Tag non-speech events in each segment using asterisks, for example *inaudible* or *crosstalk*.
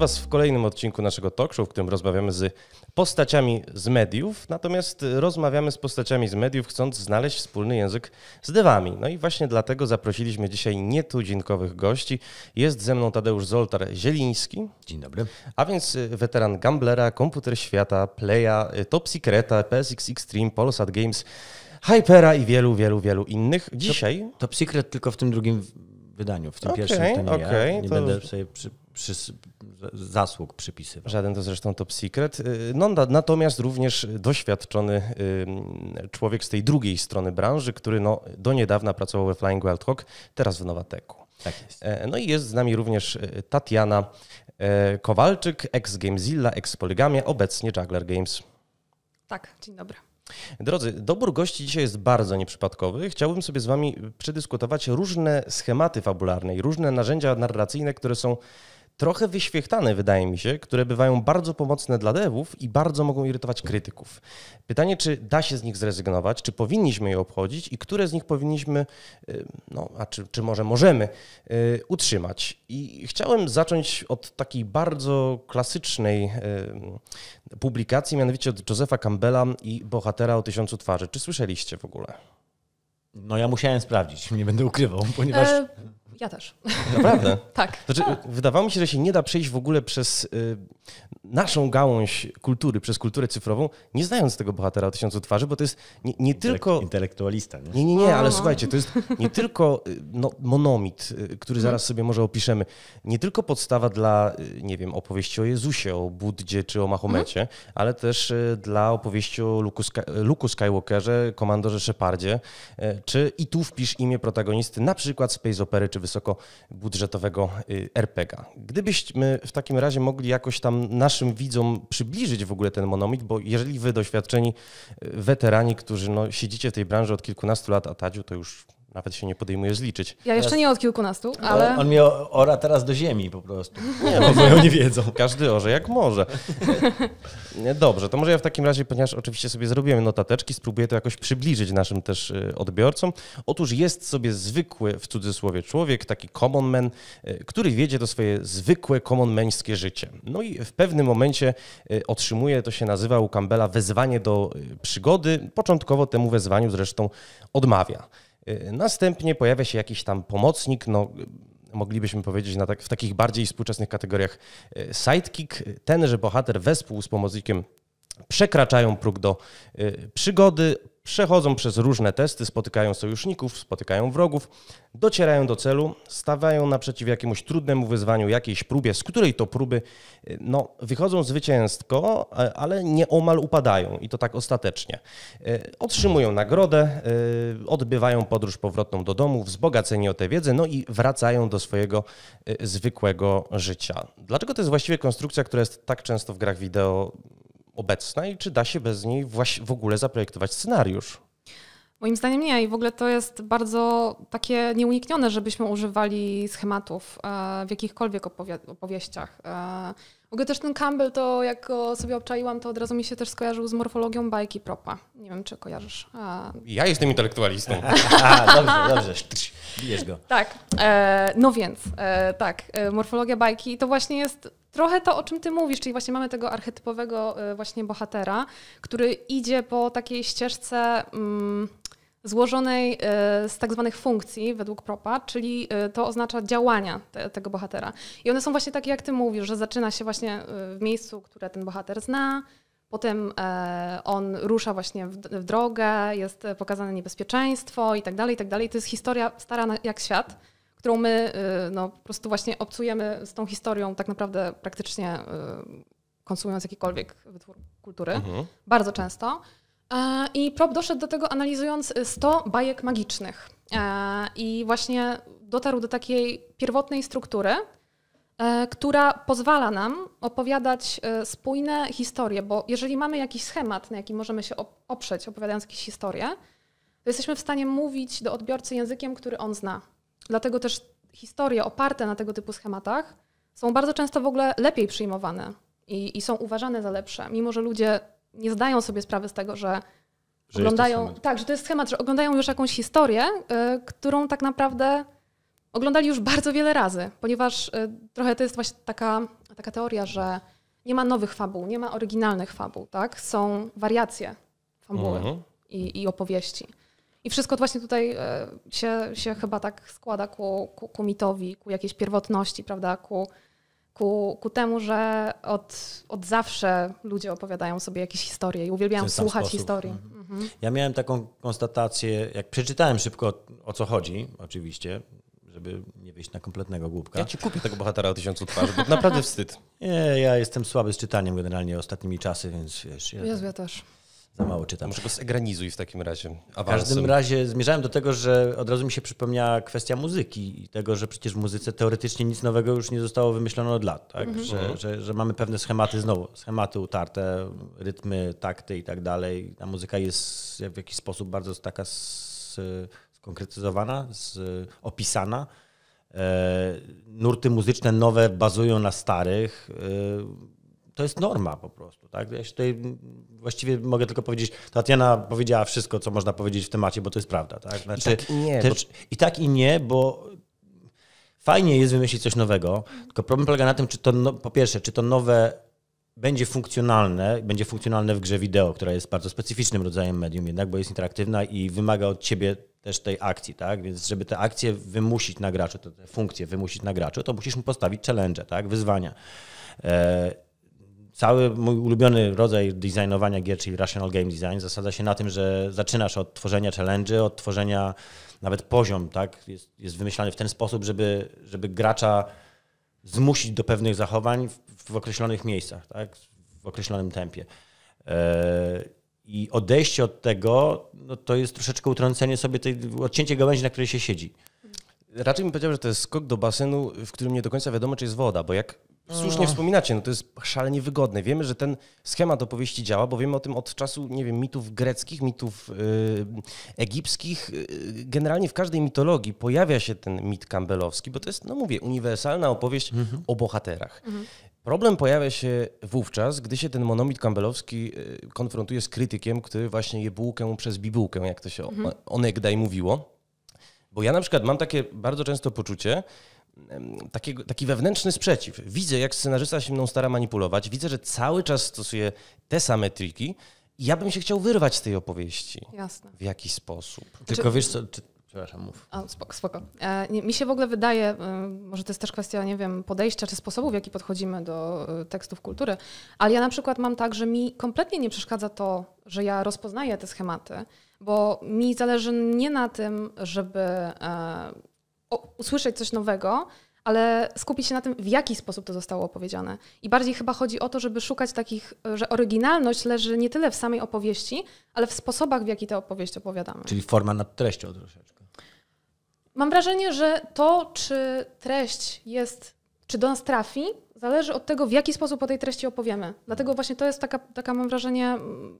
Was w kolejnym odcinku naszego talk show, w którym rozmawiamy z postaciami z mediów, natomiast rozmawiamy z postaciami z mediów, chcąc znaleźć wspólny język z dywami. No i właśnie dlatego zaprosiliśmy dzisiaj nietuzinkowych gości. Jest ze mną Tadeusz Zoltar Zieliński. Dzień dobry. A więc weteran Gamblera, Komputer Świata, Playa, Top Secreta, PSX Extreme, Polsat Games, Hypera i wielu, wielu, wielu innych. Dzisiaj... to top Secret tylko w tym drugim wydaniu, w tym okay, pierwszym to nie okay, ja. Nie to... będę sobie przy, przy, zasług przypisywał. Żaden to zresztą top secret. Y, no, natomiast również doświadczony y, człowiek z tej drugiej strony branży, który no, do niedawna pracował we Flying Wild Hawk, teraz w Nowateku. Tak jest. E, no i jest z nami również e, Tatiana e, Kowalczyk, ex-Gamezilla, ex-Polygamia, obecnie Juggler Games. Tak, dzień dobry. Drodzy, dobór gości dzisiaj jest bardzo nieprzypadkowy. Chciałbym sobie z Wami przedyskutować różne schematy fabularne i różne narzędzia narracyjne, które są trochę wyświechtane, wydaje mi się, które bywają bardzo pomocne dla devów i bardzo mogą irytować krytyków. Pytanie, czy da się z nich zrezygnować, czy powinniśmy je obchodzić i które z nich powinniśmy, y, no, a czy, czy może możemy, y, utrzymać. I chciałem zacząć od takiej bardzo klasycznej y, publikacji, mianowicie od Josefa Campbella i Bohatera o tysiącu twarzy. Czy słyszeliście w ogóle? No ja musiałem sprawdzić, nie będę ukrywał, ponieważ... E ja też. Naprawdę? *laughs* tak. Znaczy, tak. Wydawało mi się, że się nie da przejść w ogóle przez y, naszą gałąź kultury, przez kulturę cyfrową, nie znając tego bohatera o tysiącu twarzy, bo to jest nie, nie Intelek tylko... Intelektualista, nie? Nie, nie, nie, ale słuchajcie, to jest nie tylko y, no, monomit, y, który zaraz sobie może opiszemy, nie tylko podstawa dla, y, nie wiem, opowieści o Jezusie, o Buddzie czy o Mahomecie, mhm. ale też dla opowieści o Luku, Sky, Luku Skywalkerze, komandorze Shepardzie, czy i tu wpisz imię protagonisty, na przykład Space Opery czy wysokobudżetowego y, RPGa. Gdybyśmy w takim razie mogli jakoś tam naszym widzom przybliżyć w ogóle ten monomit, bo jeżeli wy doświadczeni y, weterani, którzy no, siedzicie w tej branży od kilkunastu lat, a Tadziu to już nawet się nie podejmuje zliczyć. Ja jeszcze nie od kilkunastu, ale... On mnie ora teraz do ziemi po prostu. Nie, no, *laughs* bo oni wiedzą. Każdy orze jak może. Dobrze, to może ja w takim razie, ponieważ oczywiście sobie zrobiłem notateczki, spróbuję to jakoś przybliżyć naszym też y, odbiorcom. Otóż jest sobie zwykły, w cudzysłowie, człowiek, taki common man, y, który wiedzie to swoje zwykłe, common meńskie życie. No i w pewnym momencie y, otrzymuje, to się nazywa u Campbella, wezwanie do przygody. Początkowo temu wezwaniu zresztą odmawia. Y, następnie pojawia się jakiś tam pomocnik, no, moglibyśmy powiedzieć tak, w takich bardziej współczesnych kategoriach y, sidekick. Tenże bohater wespół z pomocnikiem przekraczają próg do y, przygody, przechodzą przez różne testy, spotykają sojuszników, spotykają wrogów, docierają do celu, stawiają naprzeciw jakiemuś trudnemu wyzwaniu, jakiejś próbie, z której to próby y, no, wychodzą zwycięsko, e, ale nieomal upadają i to tak ostatecznie. E, otrzymują nagrodę, e, odbywają podróż powrotną do domu, wzbogaceni o tę wiedzę, no i wracają do swojego zwykłego życia. Dlaczego to jest właściwie konstrukcja, która jest tak często w grach wideo obecna i czy da się bez niej w ogóle zaprojektować scenariusz? Moim zdaniem nie i w ogóle to jest bardzo takie nieuniknione, żebyśmy używali schematów e, w jakichkolwiek opowie opowieściach. E, w ogóle też ten Campbell, to jak go sobie obczaiłam, to od razu mi się też skojarzył z morfologią bajki propa. Nie wiem, czy kojarzysz. A... Ja jestem intelektualistą. *laughs* A, dobrze, dobrze. Bijesz go. Tak, e, no więc, e, tak, e, morfologia bajki to właśnie jest trochę to, o czym ty mówisz, czyli właśnie mamy tego archetypowego e, właśnie bohatera, który idzie po takiej ścieżce... Mm, złożonej e, z tak zwanych funkcji według Propa, czyli e, to oznacza działania te, tego bohatera. I one są właśnie takie, jak ty mówisz, że zaczyna się właśnie e, w miejscu, które ten bohater zna, potem on rusza właśnie w, w drogę, jest pokazane niebezpieczeństwo i tak dalej, i tak dalej. To jest historia stara jak świat, którą my no, po prostu właśnie obcujemy z tą historią tak naprawdę praktycznie konsumując jakikolwiek wytwór kultury, mhm. bardzo często. E, I Prop doszedł do tego analizując 100 bajek magicznych. E, I właśnie dotarł do takiej pierwotnej struktury, e, która pozwala nam opowiadać spójne historie, bo jeżeli mamy jakiś schemat, na jaki możemy się oprzeć, opowiadając jakieś historie, to jesteśmy w stanie mówić do odbiorcy językiem, który on zna. Dlatego też historie oparte na tego typu schematach są bardzo często w ogóle lepiej przyjmowane i, i są uważane za lepsze, mimo że ludzie nie zdają sobie sprawy z tego, że, że oglądają. Tak, że to jest schemat, że oglądają już jakąś historię, y, którą tak naprawdę oglądali już bardzo wiele razy, ponieważ y, trochę to jest właśnie taka, taka teoria, że nie ma nowych fabuł, nie ma oryginalnych fabuł, tak? Są wariacje fabuły mhm. i, i, opowieści. I wszystko właśnie tutaj y, się, się chyba tak składa ku, ku, ku mitowi, ku jakiejś pierwotności, prawda, ku ku, ku temu, że od, od zawsze ludzie opowiadają sobie jakieś historie i uwielbiają słuchać sposób. historii. Mhm. mhm. Ja miałem taką konstatację, jak przeczytałem szybko o co chodzi, oczywiście, żeby nie wyjść na kompletnego głupka. Ja ci kupię tego bohatera o tysiącu twarzy, bo *laughs* naprawdę wstyd. Nie, ja jestem słaby z czytaniem generalnie ostatnimi czasy, więc wiesz. Ja, Jezu, ja też za mało czytam. Może go zegranizuj w takim razie. Awansem. W każdym razie zmierzałem do tego, że od razu mi się przypomniała kwestia muzyki i tego, że przecież w muzyce teoretycznie nic nowego już nie zostało wymyślone od lat, tak? Mhm. Że, mhm. że, że, mamy pewne schematy znowu, schematy utarte, rytmy, takty i tak dalej. Ta muzyka jest w jakiś sposób bardzo taka skonkretyzowana, opisana. E, nurty muzyczne nowe bazują na starych e, to jest norma po prostu. Tak? Ja się tutaj właściwie mogę tylko powiedzieć, Tatiana powiedziała wszystko, co można powiedzieć w temacie, bo to jest prawda. Tak? Znaczy, I, tak i nie, też, bo... I tak i nie, bo fajnie jest wymyślić coś nowego, tylko problem polega na tym, czy to no, po pierwsze, czy to nowe będzie funkcjonalne, będzie funkcjonalne w grze wideo, która jest bardzo specyficznym rodzajem medium jednak, bo jest interaktywna i wymaga od ciebie też tej akcji, tak? Więc żeby te akcje wymusić na graczu, te funkcje wymusić na graczu, to musisz mu postawić challenge, tak? Wyzwania. E, Cały mój ulubiony rodzaj designowania gier, czyli rational game design, zasada się na tym, że zaczynasz od tworzenia challenge, od tworzenia nawet poziom, tak? Jest, jest wymyślany w ten sposób, żeby, żeby gracza zmusić do pewnych zachowań w, w określonych miejscach, tak? w określonym tempie. Yy, I odejście od tego no, to jest troszeczkę utrącenie sobie tej, odcięcie gałęzi, na której się siedzi. Raczej bym powiedział, że to jest skok do basenu, w którym nie do końca wiadomo, czy jest woda, bo jak słusznie mm. wspominacie, no to jest szalenie wygodne. Wiemy, że ten schemat opowieści działa, bo wiemy o tym od czasu, nie wiem, mitów greckich, mitów y, egipskich. Y, generalnie w każdej mitologii pojawia się ten mit campbellowski, bo to jest, no mówię, uniwersalna opowieść mhm. o bohaterach. Mhm. Problem pojawia się wówczas, gdy się ten monomit kambelowski y, konfrontuje z krytykiem, który właśnie je bułkę przez bibułkę, jak to się mhm. onegdaj mówiło. Bo ja na przykład mam takie bardzo często poczucie, takiego, taki wewnętrzny sprzeciw. Widzę, jak scenarzysta się mną stara manipulować, widzę, że cały czas stosuje te same triki. Ja bym się chciał wyrwać z tej opowieści. Jasne. W jaki sposób. Znaczy- Tylko Czy... wiesz co, ty... Przepraszam, mów. spoko. spoko. E, mi się w ogóle wydaje, e, może to jest też kwestia, nie wiem, podejścia czy sposobów, w jaki podchodzimy do e, tekstów kultury, ale ja na przykład mam tak, że mi kompletnie nie przeszkadza to, że ja rozpoznaję te schematy, bo mi zależy nie na tym, żeby e, usłyszeć coś nowego, ale skupić się na tym, w jaki sposób to zostało opowiedziane. I bardziej chyba chodzi o to, żeby szukać takich, że oryginalność leży nie tyle w samej opowieści, ale w sposobach, w jaki tę opowieść opowiadamy. Czyli forma nad treścią troszeczkę. Mam wrażenie, że to, czy treść jest, czy do nas trafi, zależy od tego, w jaki sposób o tej treści opowiemy. Dlatego właśnie to jest taka, taka mam wrażenie,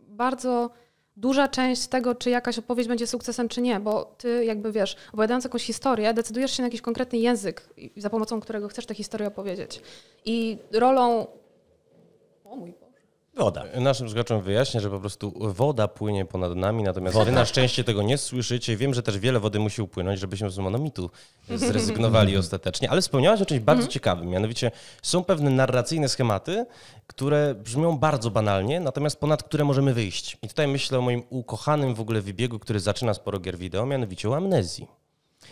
bardzo duża część tego, czy jakaś opowieść będzie sukcesem, czy nie, bo ty jakby wiesz, opowiadając jakąś historię, decydujesz się na jakiś konkretny język, za pomocą którego chcesz tę historię opowiedzieć. I rolą. O mój Boże. Woda. E, naszym słuchaczom wyjaśnię, że po prostu woda płynie ponad nami, natomiast woda. wy na szczęście tego nie słyszycie. Wiem, że też wiele wody musi upłynąć, żebyśmy z monomitu zrezygnowali ostatecznie. Ale wspomniałaś o czymś bardzo mhm. ciekawym, mianowicie są pewne narracyjne schematy, które brzmią bardzo banalnie, natomiast ponad które możemy wyjść. I tutaj myślę o moim ukochanym w ogóle wybiegu, który zaczyna sporo gier wideo, mianowicie o amnezji.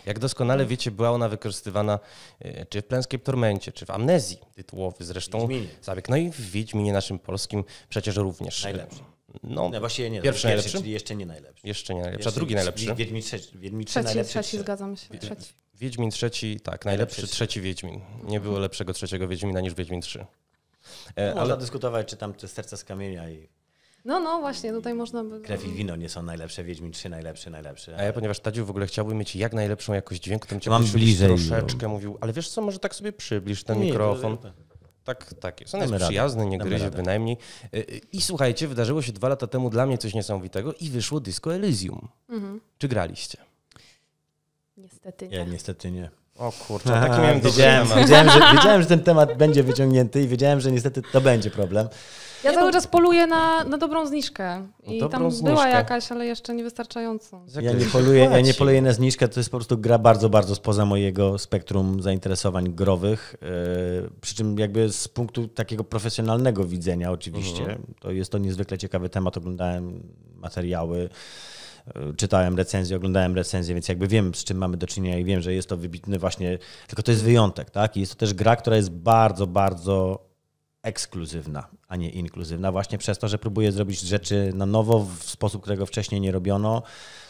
Jak doskonale mhm. wiecie, była ona wykorzystywana e, czy w Planscape Tormencie, czy w Amnezji tytułowy zresztą. Wiedźminie. Zabieg. No i w Wiedźminie naszym polskim przecież również. Najlepszy. No, no nie. Pierwszy, najlepszy? Czyli jeszcze nie najlepszy. Jeszcze nie najlepszy, a drugi najlepszy. Wiedźmin trzeci, Wiedźmin trzeci, najlepszy. Trzeci, zgadzam się. Trzeci. Wiedźmin trzeci, tak, najlepszy trzeci. trzeci Wiedźmin. Nie było mhm. lepszego trzeciego Wiedźmina niż Wiedźmin 3. E, no, ale... Można dyskutować, czy tam te serca z kamienia i no, no właśnie, tutaj można by... Krew i wino nie są najlepsze, Wiedźmin 3 najlepszy, najlepszy. Ale... A ja, ponieważ Tadziu w ogóle chciałby mieć jak najlepszą jakość dźwięku, to bym Mam bliżej troszeczkę no. mówił, ale wiesz co, może tak sobie przybliż ten nie, mikrofon. Tak, tak. Jest. On jest przyjazny, radę. nie gryzie bynajmniej. Y, y, I słuchajcie, wydarzyło się dwa lata temu dla mnie coś niesamowitego i wyszło Disco Elysium. Mhm. Czy graliście? Niestety nie. Ja, niestety nie. O kurczę, taki Aha, miałem *laughs* wiedziałem, wiedziałem, że, wiedziałem, że ten temat będzie wyciągnięty i wiedziałem, że niestety to będzie problem. Ja cały czas poluję na, na dobrą zniżkę. I tam zniżkę. była jakaś, ale jeszcze niewystarczająco. Ja nie, poluję, ja nie poluję na zniżkę, to jest po prostu gra bardzo, bardzo spoza mojego spektrum zainteresowań growych. Yy, przy czym jakby z punktu takiego profesjonalnego widzenia oczywiście, mhm. to jest to niezwykle ciekawy temat. Oglądałem materiały e, czytałem recenzje, oglądałem recenzje, więc jakby wiem, z czym mamy do czynienia i wiem, że jest to wybitny właśnie, tylko to jest wyjątek, tak? I jest to też gra, która jest bardzo, bardzo ekskluzywna a nie inkluzywna, właśnie przez to, że próbuje zrobić rzeczy na nowo, w sposób, którego wcześniej nie robiono.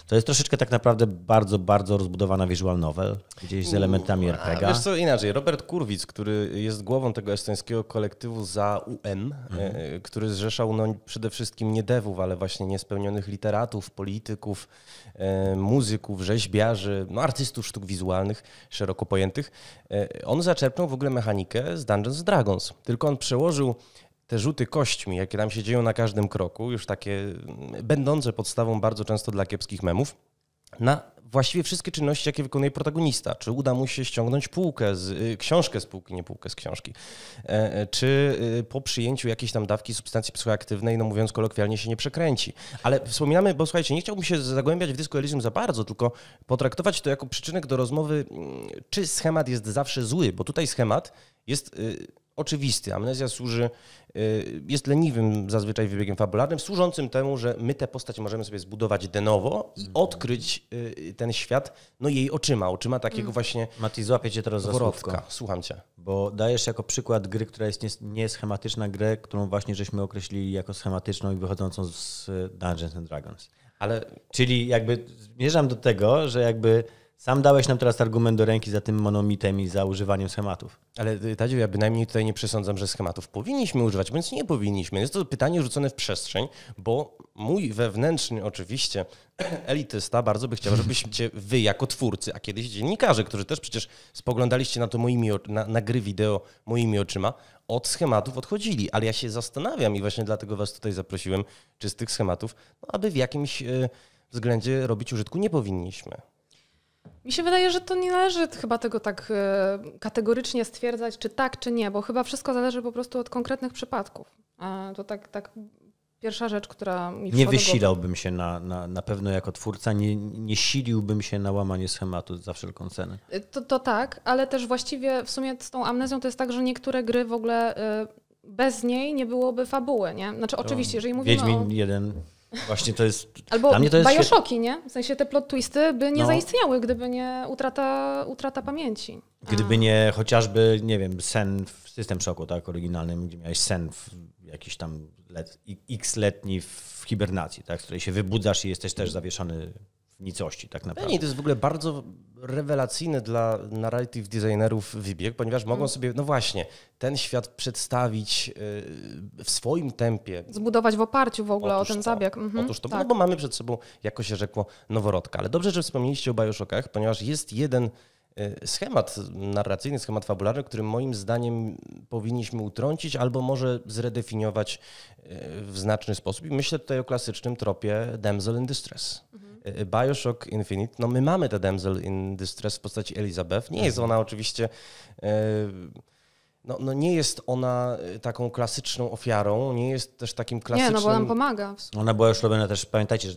To jest troszeczkę tak naprawdę bardzo, bardzo rozbudowana visual novel, gdzieś z elementami RPG. Wiesz co, inaczej, Robert Kurwic, który jest głową tego estońskiego kolektywu za UM, mhm. E, e, który zrzeszał no, przede wszystkim nie devów, ale właśnie niespełnionych literatów, polityków, e, muzyków, rzeźbiarzy, no, artystów sztuk wizualnych, szeroko pojętych. On zaczerpnął w ogóle mechanikę z Dungeons Dragons, tylko on przełożył te rzuty kośćmi, jakie nam się dzieją na każdym kroku, już takie mm, będące podstawą bardzo często dla kiepskich memów, na właściwie wszystkie czynności, jakie wykonuje protagonista. Czy uda mu się ściągnąć półkę, z, y, książkę z półki, nie półkę z książki, e, e, czy y, po przyjęciu jakiejś tam dawki substancji psychoaktywnej, no mówiąc kolokwialnie, się nie przekręci. Ale wspominamy, bo słuchajcie, nie chciałbym się zagłębiać w Disco Elysium za bardzo, tylko potraktować to jako przyczynek do rozmowy, mm, czy schemat jest zawsze zły, bo tutaj schemat jest y, oczywisty. Amnezja służy, y, jest leniwym zazwyczaj wybiegiem fabularnym, służącym temu, że my tę postać możemy sobie zbudować de novo i odkryć y, ten świat no jej oczyma, oczyma takiego mm. właśnie... Mati, złapię cię teraz za Słucham cię. Bo dajesz jako przykład gry, która jest nieschematyczna, grę, którą właśnie żeśmy określili jako schematyczną i wychodzącą z Dungeons and Dragons. Ale... Czyli jakby zmierzam do tego, że jakby sam dałeś nam teraz argument do ręki za tym monomitem i za używaniem schematów. Ale y, Tadziu, ja bynajmniej tutaj nie przesądzam, że schematów powinniśmy używać, więc nie powinniśmy. Jest to pytanie rzucone w przestrzeń, bo mój wewnętrzny oczywiście *clears throat* elitysta bardzo by chciał, żebyście wy jako twórcy, a kiedyś dziennikarze, którzy też przecież spoglądaliście na to moimi, na, na gry wideo moimi oczyma, od schematów odchodzili. Ale ja się zastanawiam i właśnie dlatego was tutaj zaprosiłem, czy z tych schematów, no aby w jakimś y, względzie robić użytku nie powinniśmy. Mi się wydaje, że to nie należy chyba tego tak e, kategorycznie stwierdzać, czy tak, czy nie, bo chyba wszystko zależy po prostu od konkretnych przypadków. To tak, tak pierwsza rzecz, która mi Nie wysilałbym się na, na, na pewno jako twórca, nie, nie siliłbym się na łamanie schematu za wszelką cenę. E, to, to tak, ale też właściwie w sumie z tą amnezją to jest tak, że niektóre gry w ogóle e, bez niej nie byłoby fabuły, nie? Znaczy oczywiście, jeżeli mówimy Wiedźmin o... Jeden Właśnie to jest. Albo dla mnie to jest Bioshocki, nie? W sensie te plot twisty by nie no. zaistniały, gdyby nie utrata, utrata pamięci. Gdyby nie chociażby, nie wiem, sen w system szoku, tak, oryginalnym, gdzie miałeś sen w jakiś tam let, x letni w hibernacji, tak, z której się wybudzasz i jesteś też zawieszony nicości tak no naprawdę. Nie, to jest w ogóle bardzo rewelacyjny dla narrative designerów wybieg, ponieważ mogą mhm. sobie, no właśnie, ten świat przedstawić e, w swoim tempie. Zbudować w oparciu w ogóle otóż o ten to, tak, zabieg. Mhm, otóż to, no tak. no bo mamy przed sobą, jako się rzekło, noworodka. Ale dobrze, że wspomnieliście o Bajoszokach, ponieważ jest jeden e, schemat narracyjny, schemat fabularny, który moim zdaniem powinniśmy utrącić albo może zredefiniować e, w znaczny sposób. I myślę tutaj o klasycznym tropie damsel in distress. Bioshock Infinite, no my mamy tę damsel in distress w postaci Elizabeth. Nie jest ona oczywiście... E, no, no nie jest ona e, taką klasyczną ofiarą, nie jest też takim klasycznym... Nie, no bo nam pomaga. Ona była już robiona też, pamiętajcie, że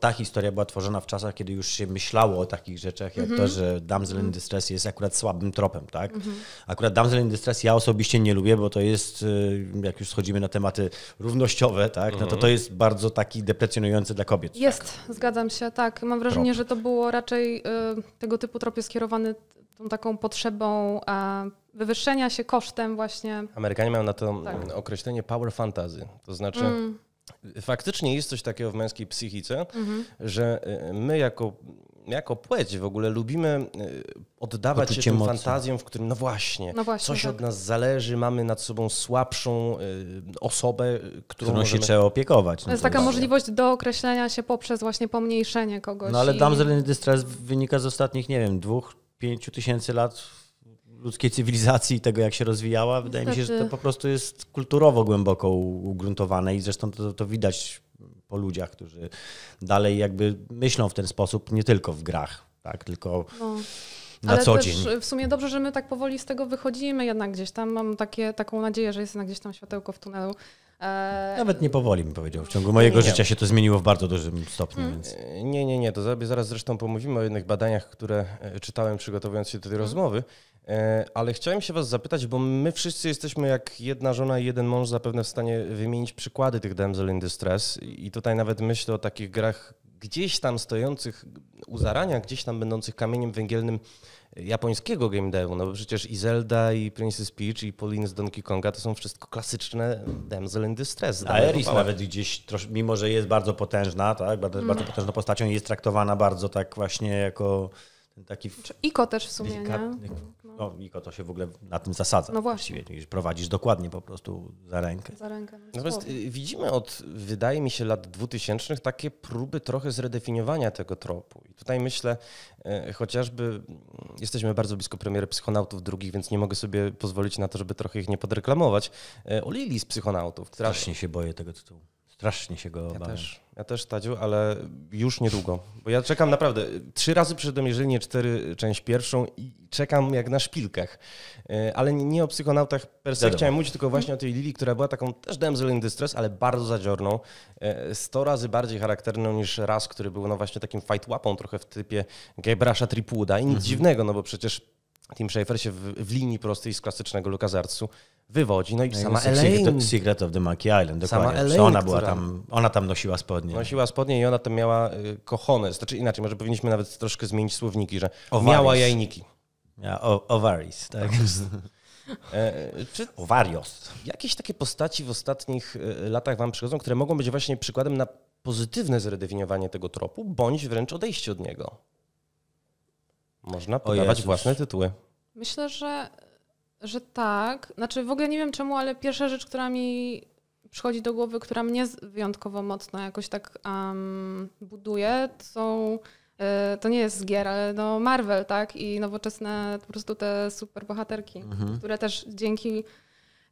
ta historia była tworzona w czasach, kiedy już się myślało o takich rzeczach, jak mm -hmm. to, mhm. że damsel in mhm. distress jest akurat słabym tropem, tak? Mm -hmm. Akurat damsel in distress ja osobiście nie lubię, bo to jest, y, jak już schodzimy na tematy równościowe, tak? Mm -hmm. No to mhm. to jest bardzo taki deprecjonujący dla kobiet. Tak? Jest, tak? zgadzam się, tak. Mam wrażenie, Trop. że to było raczej y, tego typu trop jest skierowany tą taką potrzebą y, wywyższenia się kosztem właśnie. Amerykanie mają na to tak. określenie power fantasy, to znaczy... Mm faktycznie jest coś takiego w męskiej psychice, mhm. że y, my jako, jako płeć w ogóle lubimy y, oddawać Poczucie się tym fantazjom, w którym no właśnie, no właśnie coś tak. od nas zależy, mamy nad sobą słabszą y, osobę, którą, którą możemy... się trzeba opiekować. To no jest taka możliwość do określenia się poprzez właśnie pomniejszenie kogoś. No ale i... damselny dystress wynika z ostatnich, nie wiem, dwóch, pięciu tysięcy lat ludzkiej cywilizacji i tego, jak się rozwijała, wydaje mi się, że to po prostu jest kulturowo głęboko ugruntowane i zresztą to, to widać po ludziach, którzy dalej jakby myślą w ten sposób, nie tylko w grach, tak, tylko... No na Ale co też dzień. W sumie dobrze, że my tak powoli z tego wychodzimy jednak gdzieś tam. Mam takie, taką nadzieję, że jest jednak gdzieś tam światełko w tunelu, E, nawet nie powoli bym powiedział. W ciągu mojego nie, nie. życia się to zmieniło w bardzo dużym stopniu. Hmm. Więc... E, nie, nie, nie. To zaraz zresztą pomówimy o jednych badaniach, które e, czytałem przygotowując się do tej hmm. rozmowy. Ale chciałem się Was zapytać, bo my wszyscy jesteśmy jak jedna żona i jeden mąż zapewne w stanie wymienić przykłady tych damsel in distress. I tutaj nawet myślę o takich grach gdzieś tam stojących u zarania, gdzieś tam będących kamieniem węgielnym japońskiego game devu, no bo przecież i Zelda, i Princess Peach, i Pauline z Donkey Konga to są wszystko klasyczne Damsel in Distress. A Eris nawet gdzieś, trosz, mimo że jest bardzo potężna, tak, bardzo, mm. bardzo potężną postacią, jest traktowana bardzo tak właśnie jako taki... Iko też w sumie, nie? No, Miko, to się w ogóle na tym zasadza. No właśnie. Czyli prowadzisz dokładnie po prostu za rękę. Za rękę. No Natomiast no y, widzimy od, wydaje mi się, lat 2000 takie próby trochę zredefiniowania tego tropu. I tutaj myślę, e, chociażby mm, jesteśmy bardzo blisko premiery Psychonautów drugich, więc nie mogę sobie pozwolić na to, żeby trochę ich nie podreklamować. E, o Lili z Psychonautów. Która... Strasznie się boję tego tytułu. Strasznie się go ja obawiam. Też. Ja też, Tadziu, ale już niedługo. Bo ja czekam naprawdę. Trzy razy przyszedłem, jeżeli nie cztery, część pierwszą i czekam jak na szpilkach. E, ale nie o psychonautach per se chciałem mówić, tylko mhm. właśnie o tej Lili, która była taką też damsel dystres, ale bardzo zadziorną. E, sto razy bardziej charakterną niż raz, który był no właśnie takim fight łapą trochę w typie Gaybrasha Tripuda. I nic mhm. dziwnego, no bo przecież Tim Schafer się w, w linii prostej z klasycznego LucasArtsu wywodzi. No i sama no, Elaine... Secret of the Monkey Island, dokładnie. Sama Elaine, ona, była tam, ona tam nosiła spodnie. Nosiła spodnie i ona tam miała y, kochone. Znaczy inaczej, może powinniśmy nawet troszkę zmienić słowniki, że miała jajniki. Ja, o, ovaries, tak. *laughs* E, czy Owarios. Jakieś takie postaci w ostatnich y, latach wam przychodzą, które mogą być właśnie przykładem na pozytywne zredefiniowanie tego tropu, bądź wręcz odejście od niego? Można podawać własne tytuły. Myślę, że że tak. Znaczy w ogóle nie wiem czemu, ale pierwsza rzecz, która mi przychodzi do głowy, która mnie wyjątkowo mocno jakoś tak um, buduje, to są e, to nie jest z gier, ale no Marvel, tak? I nowoczesne po prostu te superbohaterki, mhm. które też dzięki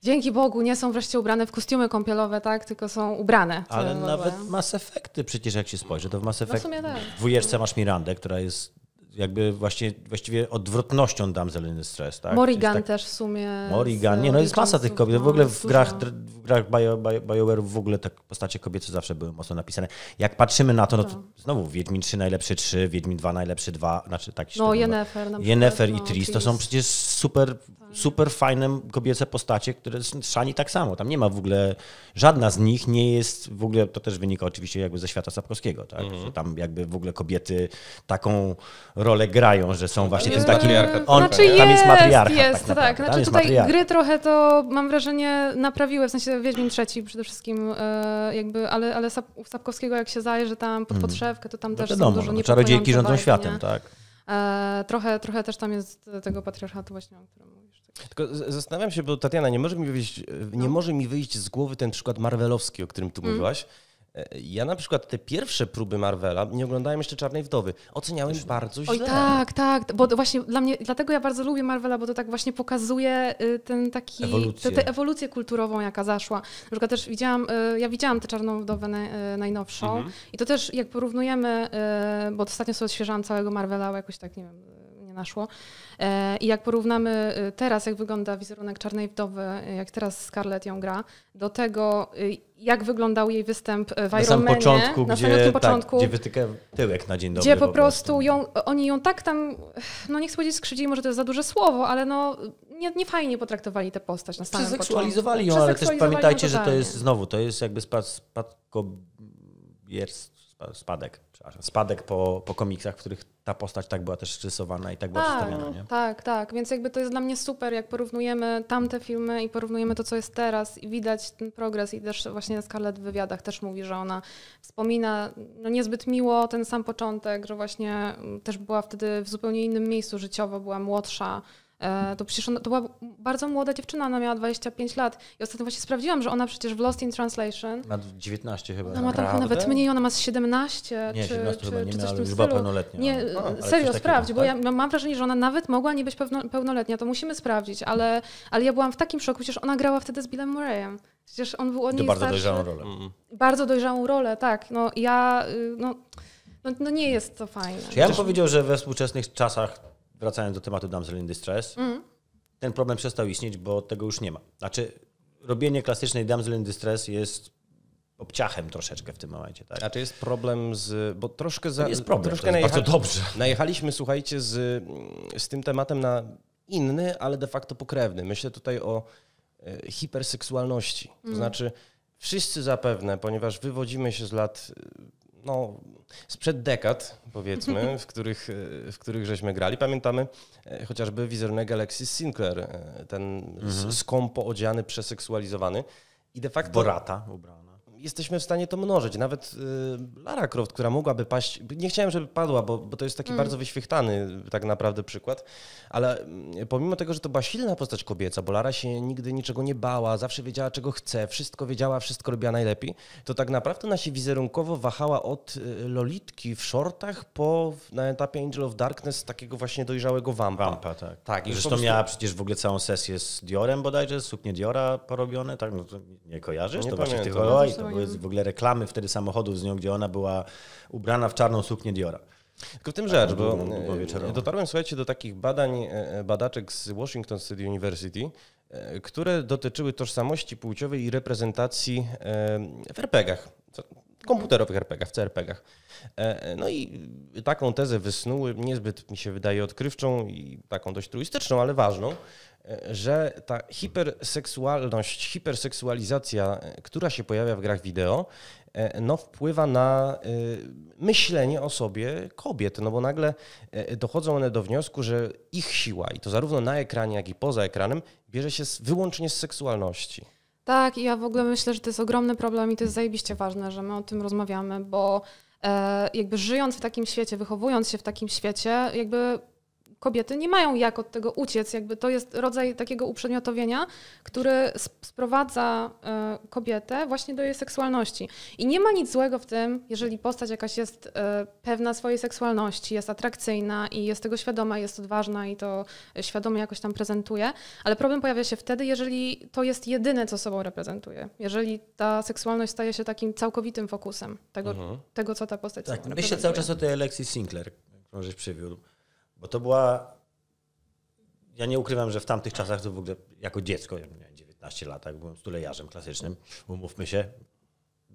dzięki Bogu nie są wreszcie ubrane w kostiumy kąpielowe, tak? Tylko są ubrane. Ale nawet Mass Effecty przecież jak się spojrzy, to w Mass Effect no w, tak. dwójeczce masz Mirandę, która jest jakby właśnie właściwie odwrotnością damsel stres. Tak? Morrigan tak, też w sumie. Morrigan, nie, no jest masa tych kobiet. W no, ogóle w grach, w grach bio, bio, w ogóle te tak postacie kobiece zawsze były mocno napisane. Jak patrzymy na to, no to tak. znowu Wiedźmin 3 najlepszy 3, Wiedźmin 2 najlepszy 2, znaczy taki No, Yennefer na Yennefer i no, Tris to są przecież super, tak. super fajne kobiece postacie, które szani tak samo. Tam nie ma w ogóle, żadna z nich nie jest, w ogóle to też wynika oczywiście jakby ze świata Sapkowskiego, tak? Mhm. Że tam jakby w ogóle kobiety taką rolę grają, że są no właśnie jest tym takim... On, znaczy jest, tam jest matriarchat. Jest, tak, tak. Znaczy tutaj gry trochę to, mam wrażenie, naprawiły, w sensie Wiedźmin III przede wszystkim, e, jakby, ale, ale Sapkowskiego jak się zajrzy tam pod mhm. podszewkę, to tam no też no są dużo Czarodziejki rządzą bajki, światem, nie? tak. E, trochę, trochę też tam jest tego patriarchatu właśnie, o którym mówisz. Tylko zastanawiam się, bo Tatiana, nie może mi wyjść, nie no. może mi wyjść z głowy ten przykład marvelowski, o którym tu mm. mówiłaś, E, ja na przykład te pierwsze próby Marvela, nie oglądałem jeszcze Czarnej Wdowy, oceniałem bardzo źle. Oj tak, tak, bo właśnie dla mnie, dlatego ja bardzo lubię Marvela, bo to tak właśnie pokazuje y, ten taki, ewolucję. Te, ewolucję kulturową, jaka zaszła. Na przykład też widziałam, y, ja widziałam tę Czarną Wdowę y, najnowszą mhm. i to też jak porównujemy, bo ostatnio sobie odświeżałam całego Marvela jakoś tak, nie wiem, naszło e, I jak porównamy e, teraz, jak wygląda wizerunek Czarnej Wdowy, e, jak teraz Scarlett ją gra, do tego, jak wyglądał jej występ w na Iron Manie, początku, na gdzie, samym tak, początku, tak, gdzie wytyka tyłek na dzień dobry. Gdzie po, po prostu, prostu ją, oni ją tak tam, no nie chcę powiedzieć może to jest za duże słowo, ale no nie, nie fajnie potraktowali tę postać na samym Przeseksualizowali początku. ją, ale też pamiętajcie, że to jest znowu, to jest jakby spadkobierz spadkobierstwo, spadek spadek po, po komiksach, w których ta postać tak była też rysowana i tak była tak, przedstawiana. Nie? Tak, tak. Więc jakby to jest dla mnie super, jak porównujemy tamte filmy i porównujemy to, co jest teraz i widać ten progres i też właśnie Scarlett w wywiadach też mówi, że ona wspomina no niezbyt miło ten sam początek, że właśnie też była wtedy w zupełnie innym miejscu życiowo, była młodsza, E, to przecież ona, to była bardzo młoda dziewczyna, ona miała 25 lat. I ostatnio właśnie sprawdziłam, że ona przecież w Lost in Translation... Ma 19 chyba. Ona no, ma tam nawet mniej, ona ma z 17 nie, czy, 17 czy, nie czy coś miała, już była pełnoletnia. Nie, A, serio, sprawdź, bo tak? ja mam wrażenie, że ona nawet mogła nie być pełnoletnia, to musimy sprawdzić, ale, ale ja byłam w takim szoku, przecież ona grała wtedy z Billem Murrayem. Przecież on był od niej bardzo starszy. dojrzałą rolę. Bardzo dojrzałą rolę, tak. No ja... Y, no, no, no, nie jest to fajne. Czy ja bym powiedział, że we współczesnych czasach wracając do tematu damsel in distress, mm. ten problem przestał istnieć, bo tego już nie ma. Znaczy, robienie klasycznej damsel in distress jest obciachem troszeczkę w tym momencie. Tak? A znaczy, to jest problem z... Bo troszkę... Za, jest problem, troszkę to jest bardzo dobrze. Najechaliśmy, słuchajcie, z, z tym tematem na inny, ale de facto pokrewny. Myślę tutaj o e, hiperseksualności. To mm. znaczy, wszyscy zapewne, ponieważ wywodzimy się z lat no, sprzed dekad, powiedzmy, *laughs* w których, w których żeśmy grali. Pamiętamy e, chociażby wizerunek Alexis Sinclair, e, ten mhm. skąpo odziany, przeseksualizowany. I de facto... Borata ubrany jesteśmy w stanie to mnożyć. Nawet y, Lara Croft, która mogłaby paść, nie chciałem, żeby padła, bo, bo to jest taki mm. bardzo wyświechtany tak naprawdę przykład, ale mm, pomimo tego, że to była silna postać kobieca, bo Lara się nigdy niczego nie bała, zawsze wiedziała, czego chce, wszystko wiedziała, wszystko robiła najlepiej, to tak naprawdę ona się wizerunkowo wahała od y, Lolitki w shortach po na etapie Angel of Darkness takiego właśnie dojrzałego wampa. Wampa, tak. tak I Zresztą prostu... miała przecież w ogóle całą sesję z Diorem bodajże, suknie Diora porobione, tak? No to nie kojarzysz? nie to właśnie tych... Oj, były w ogóle reklamy wtedy samochodów z nią, gdzie ona była ubrana w czarną suknię Diora. Tylko w tym rzecz, tak, bo e, dotarłem, słuchajcie, do takich badań e, e, badaczek z Washington State University, które dotyczyły tożsamości płciowej i reprezentacji w RPG-ach, komputerowych RPG-ach, w CRPG-ach. No i taką tezę wysnuły, niezbyt mi się wydaje odkrywczą i taką dość truistyczną, ale ważną, że ta hiperseksualność, hiperseksualizacja, e, która się pojawia w grach wideo, e, no, wpływa na e, myślenie o sobie kobiet, no bo nagle dochodzą one do wniosku, że ich siła, i to zarówno na ekranie, jak i poza ekranem, bierze się wyłącznie z seksualności. Tak, i ja w ogóle myślę, że to jest ogromny problem i to jest zajebiście ważne, że my o tym rozmawiamy, bo jakby żyjąc w takim świecie, wychowując się w takim świecie, jakby kobiety nie mają jak od tego uciec. Jakby to jest rodzaj takiego uprzedmiotowienia, który sprowadza e, kobietę właśnie do jej seksualności. I nie ma nic złego w tym, jeżeli postać jakaś jest e, pewna swojej seksualności, jest atrakcyjna i jest tego świadoma, jest odważna i to świadomie jakoś tam prezentuje, ale problem pojawia się wtedy, jeżeli to jest jedyne, co sobą reprezentuje. Jeżeli ta seksualność staje się takim całkowitym fokusem tego, mhm. tego co ta postać tak, Myślę cały czas o tej Alexis Sinclair, którą żeś przywiódł. Bo to była. Ja nie ukrywam, że w tamtych czasach to w ogóle jako dziecko, miałem 19 lat, tak, byłem stulejarzem klasycznym, umówmy się,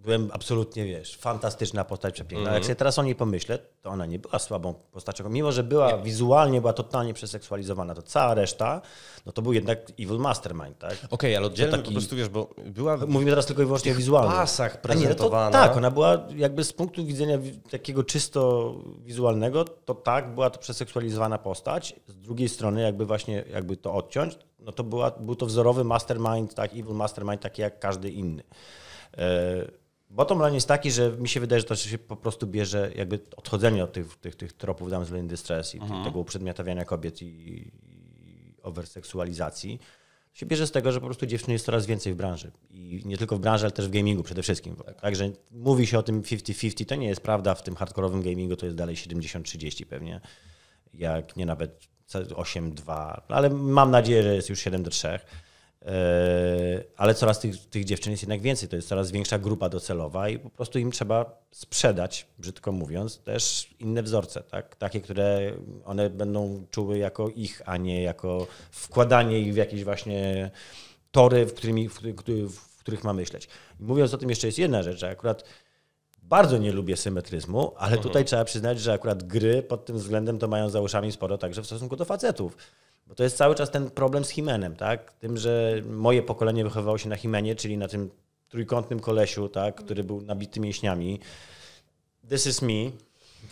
byłem absolutnie, wiesz, fantastyczna postać, przepiękna. Mm Jak sobie teraz o niej pomyślę, to ona nie była słabą postacią. Mimo, że była nie. wizualnie, była totalnie przeseksualizowana, to cała reszta, no to był jednak Evil Mastermind, tak? Okej, okay, ale oddzielmy taki... po prostu, wiesz, bo była... No, mówimy teraz tylko i wyłącznie o wizualnym. pasach prezentowana. Nie, no to, tak, ona była jakby z punktu widzenia takiego czysto wizualnego, to tak, była to przeseksualizowana postać. Z drugiej strony jakby właśnie, jakby to odciąć, no to była, był to wzorowy mastermind, tak, Evil Mastermind, taki jak każdy inny. Yy Bottom line jest taki, że mi się wydaje, że to się po prostu bierze jakby odchodzenie od tych, tych, tych tropów damsel in distress i mhm. tego uprzedmiotawiania kobiet i, i overseksualizacji. Się bierze z tego, że po prostu dziewczyn jest coraz więcej w branży. I nie tylko w branży, ale też w gamingu przede wszystkim. Tak. Także mówi się o tym 50-50, to nie jest prawda. W tym hardkorowym gamingu to jest dalej 70-30 pewnie. Jak nie nawet 8-2, ale mam nadzieję, że jest już 7 do 3. Yy, ale coraz tych, tych dziewczyn jest jednak więcej, to jest coraz większa grupa docelowa i po prostu im trzeba sprzedać, brzydko mówiąc, też inne wzorce, tak? takie, które one będą czuły jako ich, a nie jako wkładanie ich w jakieś właśnie tory, w, którymi, w, w których ma myśleć. Mówiąc o tym jeszcze jest jedna rzecz, że akurat bardzo nie lubię symetryzmu, ale mhm. tutaj trzeba przyznać, że akurat gry pod tym względem to mają za uszami sporo także w stosunku do facetów. Bo to jest cały czas ten problem z Himenem, tak? Tym, że moje pokolenie wychowywało się na Himenie, czyli na tym trójkątnym kolesiu, tak? który był nabity mięśniami. This is me. *laughs*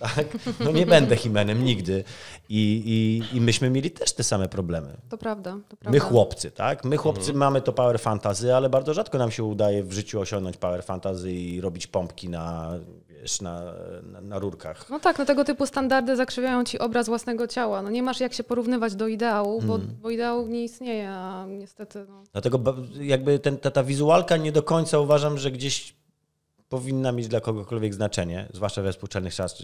Tak? No nie będę Himenem nigdy. I, i, I myśmy mieli też te same problemy. To prawda. To prawda. My chłopcy, tak? My mhm. chłopcy mhm. mamy to power fantasy, ale bardzo rzadko nam się udaje w życiu osiągnąć power fantasy i robić pompki na wiesz, na, na, na, rurkach. No tak, no tego typu standardy zakrzywiają ci obraz własnego ciała. No nie masz jak się porównywać do ideału, bo, mm. bo ideał nie istnieje, a niestety... No. Dlatego jakby ten, ta, ta wizualka nie do końca uważam, że gdzieś powinna mieć dla kogokolwiek znaczenie, zwłaszcza we współczesnych, czas,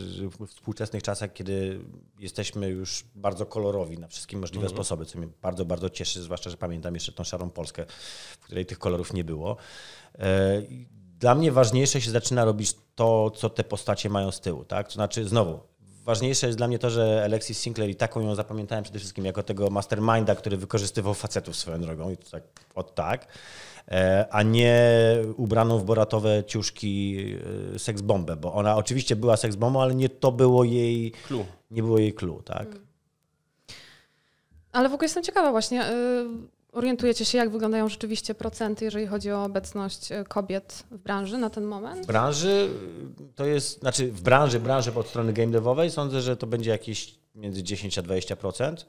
współczesnych czasach, kiedy jesteśmy już bardzo kolorowi na wszystkie możliwe mhm. sposoby, co mnie bardzo, bardzo cieszy, zwłaszcza, że pamiętam jeszcze tą szarą Polskę, w której tych kolorów nie było. E, dla mnie ważniejsze się zaczyna robić to, co te postacie mają z tyłu, tak? To znaczy, znowu, ważniejsze jest dla mnie to, że Alexis Sinclair i taką ją zapamiętałem przede wszystkim jako tego masterminda, który wykorzystywał facetów swoją drogą i to tak, od tak, e, a nie ubraną w boratowe ciuszki e, seksbombę, bo ona oczywiście była seksbombą, ale nie to było jej... Clue. Nie było jej clue, tak? Hmm. Ale w ogóle jestem ciekawa właśnie... Y Orientujecie się, jak wyglądają rzeczywiście procenty, jeżeli chodzi o obecność e, kobiet w branży na ten moment? W branży to jest, znaczy w branży, branży od strony game devowej sądzę, że to będzie jakieś między 10 a 20%.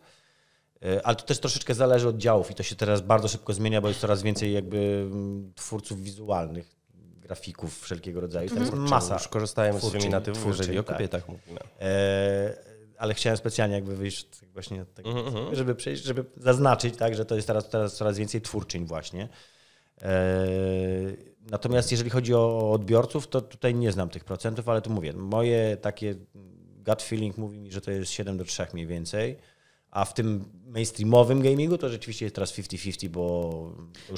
E, ale to też troszeczkę zależy od działów i to się teraz bardzo szybko zmienia, bo jest coraz więcej jakby mm, twórców wizualnych, grafików wszelkiego rodzaju. Mhm. Masa. Już korzystają z feminatywów, jeżeli o tak. kobietach tak. mówimy. E ale chciałem specjalnie jakby wyjść właśnie od tego, mhm, mhm. żeby, przejść, żeby zaznaczyć, tak, że to jest teraz, teraz coraz więcej twórczyń właśnie. E, natomiast jeżeli chodzi o odbiorców, to tutaj nie znam tych procentów, ale tu mówię, moje takie gut feeling mówi mi, że to jest 7 do 3 mniej więcej. A w tym mainstreamowym gamingu to rzeczywiście jest teraz 50-50, bo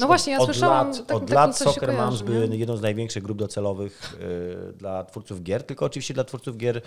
no właśnie, ja od, słyszałam, lat, tak, od lat Soccer Moms był jedną z największych grup docelowych e, dla twórców gier, tylko oczywiście dla twórców gier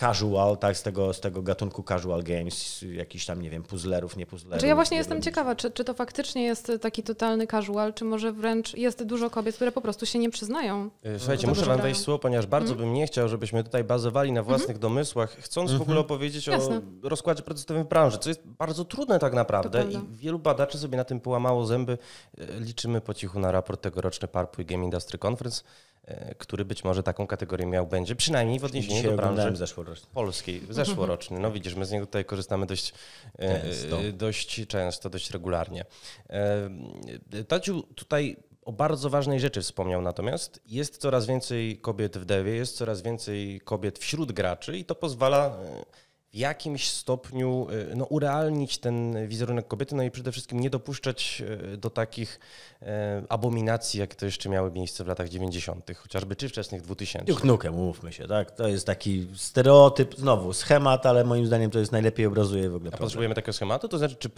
casual, tak, z tego, z tego gatunku casual games, jakichś tam, nie wiem, puzzlerów, nie puzzlerów. Znaczy ja właśnie jestem robić. ciekawa, czy, czy to faktycznie jest taki totalny casual, czy może wręcz jest dużo kobiet, które po prostu się nie przyznają. E, słuchajcie, muszę wam wejść słowo, ponieważ bardzo mm. bym nie chciał, żebyśmy tutaj bazowali na mhm. własnych mm. domysłach, chcąc mm -hmm. w ogóle mhm. opowiedzieć Jasne. o rozkładzie w branży, co jest bardzo trudne tak naprawdę i wielu badaczy sobie na tym połamało zęby. E, liczymy po cichu na raport tegoroczny i Game Industry Conference, E, który być może taką kategorię miał będzie, przynajmniej w odniesieniu Dzisiaj do branży zeszłoroczny. polskiej. *laughs* Zeszłoroczny. No widzisz, my z niego tutaj korzystamy dość e, często, e, dość, często, dość regularnie. Taciu tutaj o bardzo ważnej rzeczy wspomniał natomiast. Jest coraz więcej kobiet w dewie, jest coraz więcej kobiet wśród graczy i to pozwala w jakimś stopniu y, no, urealnić ten wizerunek kobiety, no i przede wszystkim nie dopuszczać y, do takich y, abominacji, jak to jeszcze miały miejsce w latach 90., chociażby czy wczesnych 2000. nukę, mówmy się, tak? To jest taki stereotyp, znowu schemat, ale moim zdaniem to jest najlepiej obrazuje w ogóle. A potrzebujemy takiego schematu? To znaczy, czy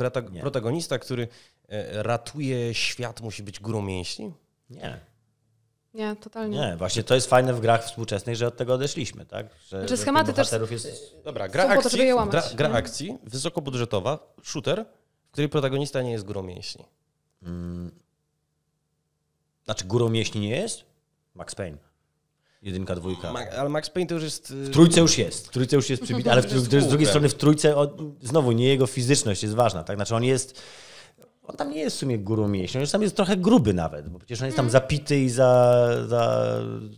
protagonista, który e, ratuje świat, musi być górą mięśni? Nie. Nie, totalnie. Nie, właśnie to jest fajne w grach współczesnych, że od tego odeszliśmy, tak? Że, znaczy schematy też... Jest... Dobra, gra akcji, to, łamać, gra, gra mhm. akcji, wysokobudżetowa, shooter, w której protagonista nie jest górą mięśni. Hmm. Znaczy górą mięśni nie jest? Max Payne. Jedynka, dwójka. Ma, ale Max Payne to już jest... W trójce już jest. W trójce już jest przybity, mhm. ale w, z drugiej strony w trójce znowu nie jego fizyczność jest ważna, tak? Znaczy on jest on tam nie jest w sumie górą mięśni, on już tam jest trochę gruby nawet, bo przecież on jest tam mm. zapity i za, za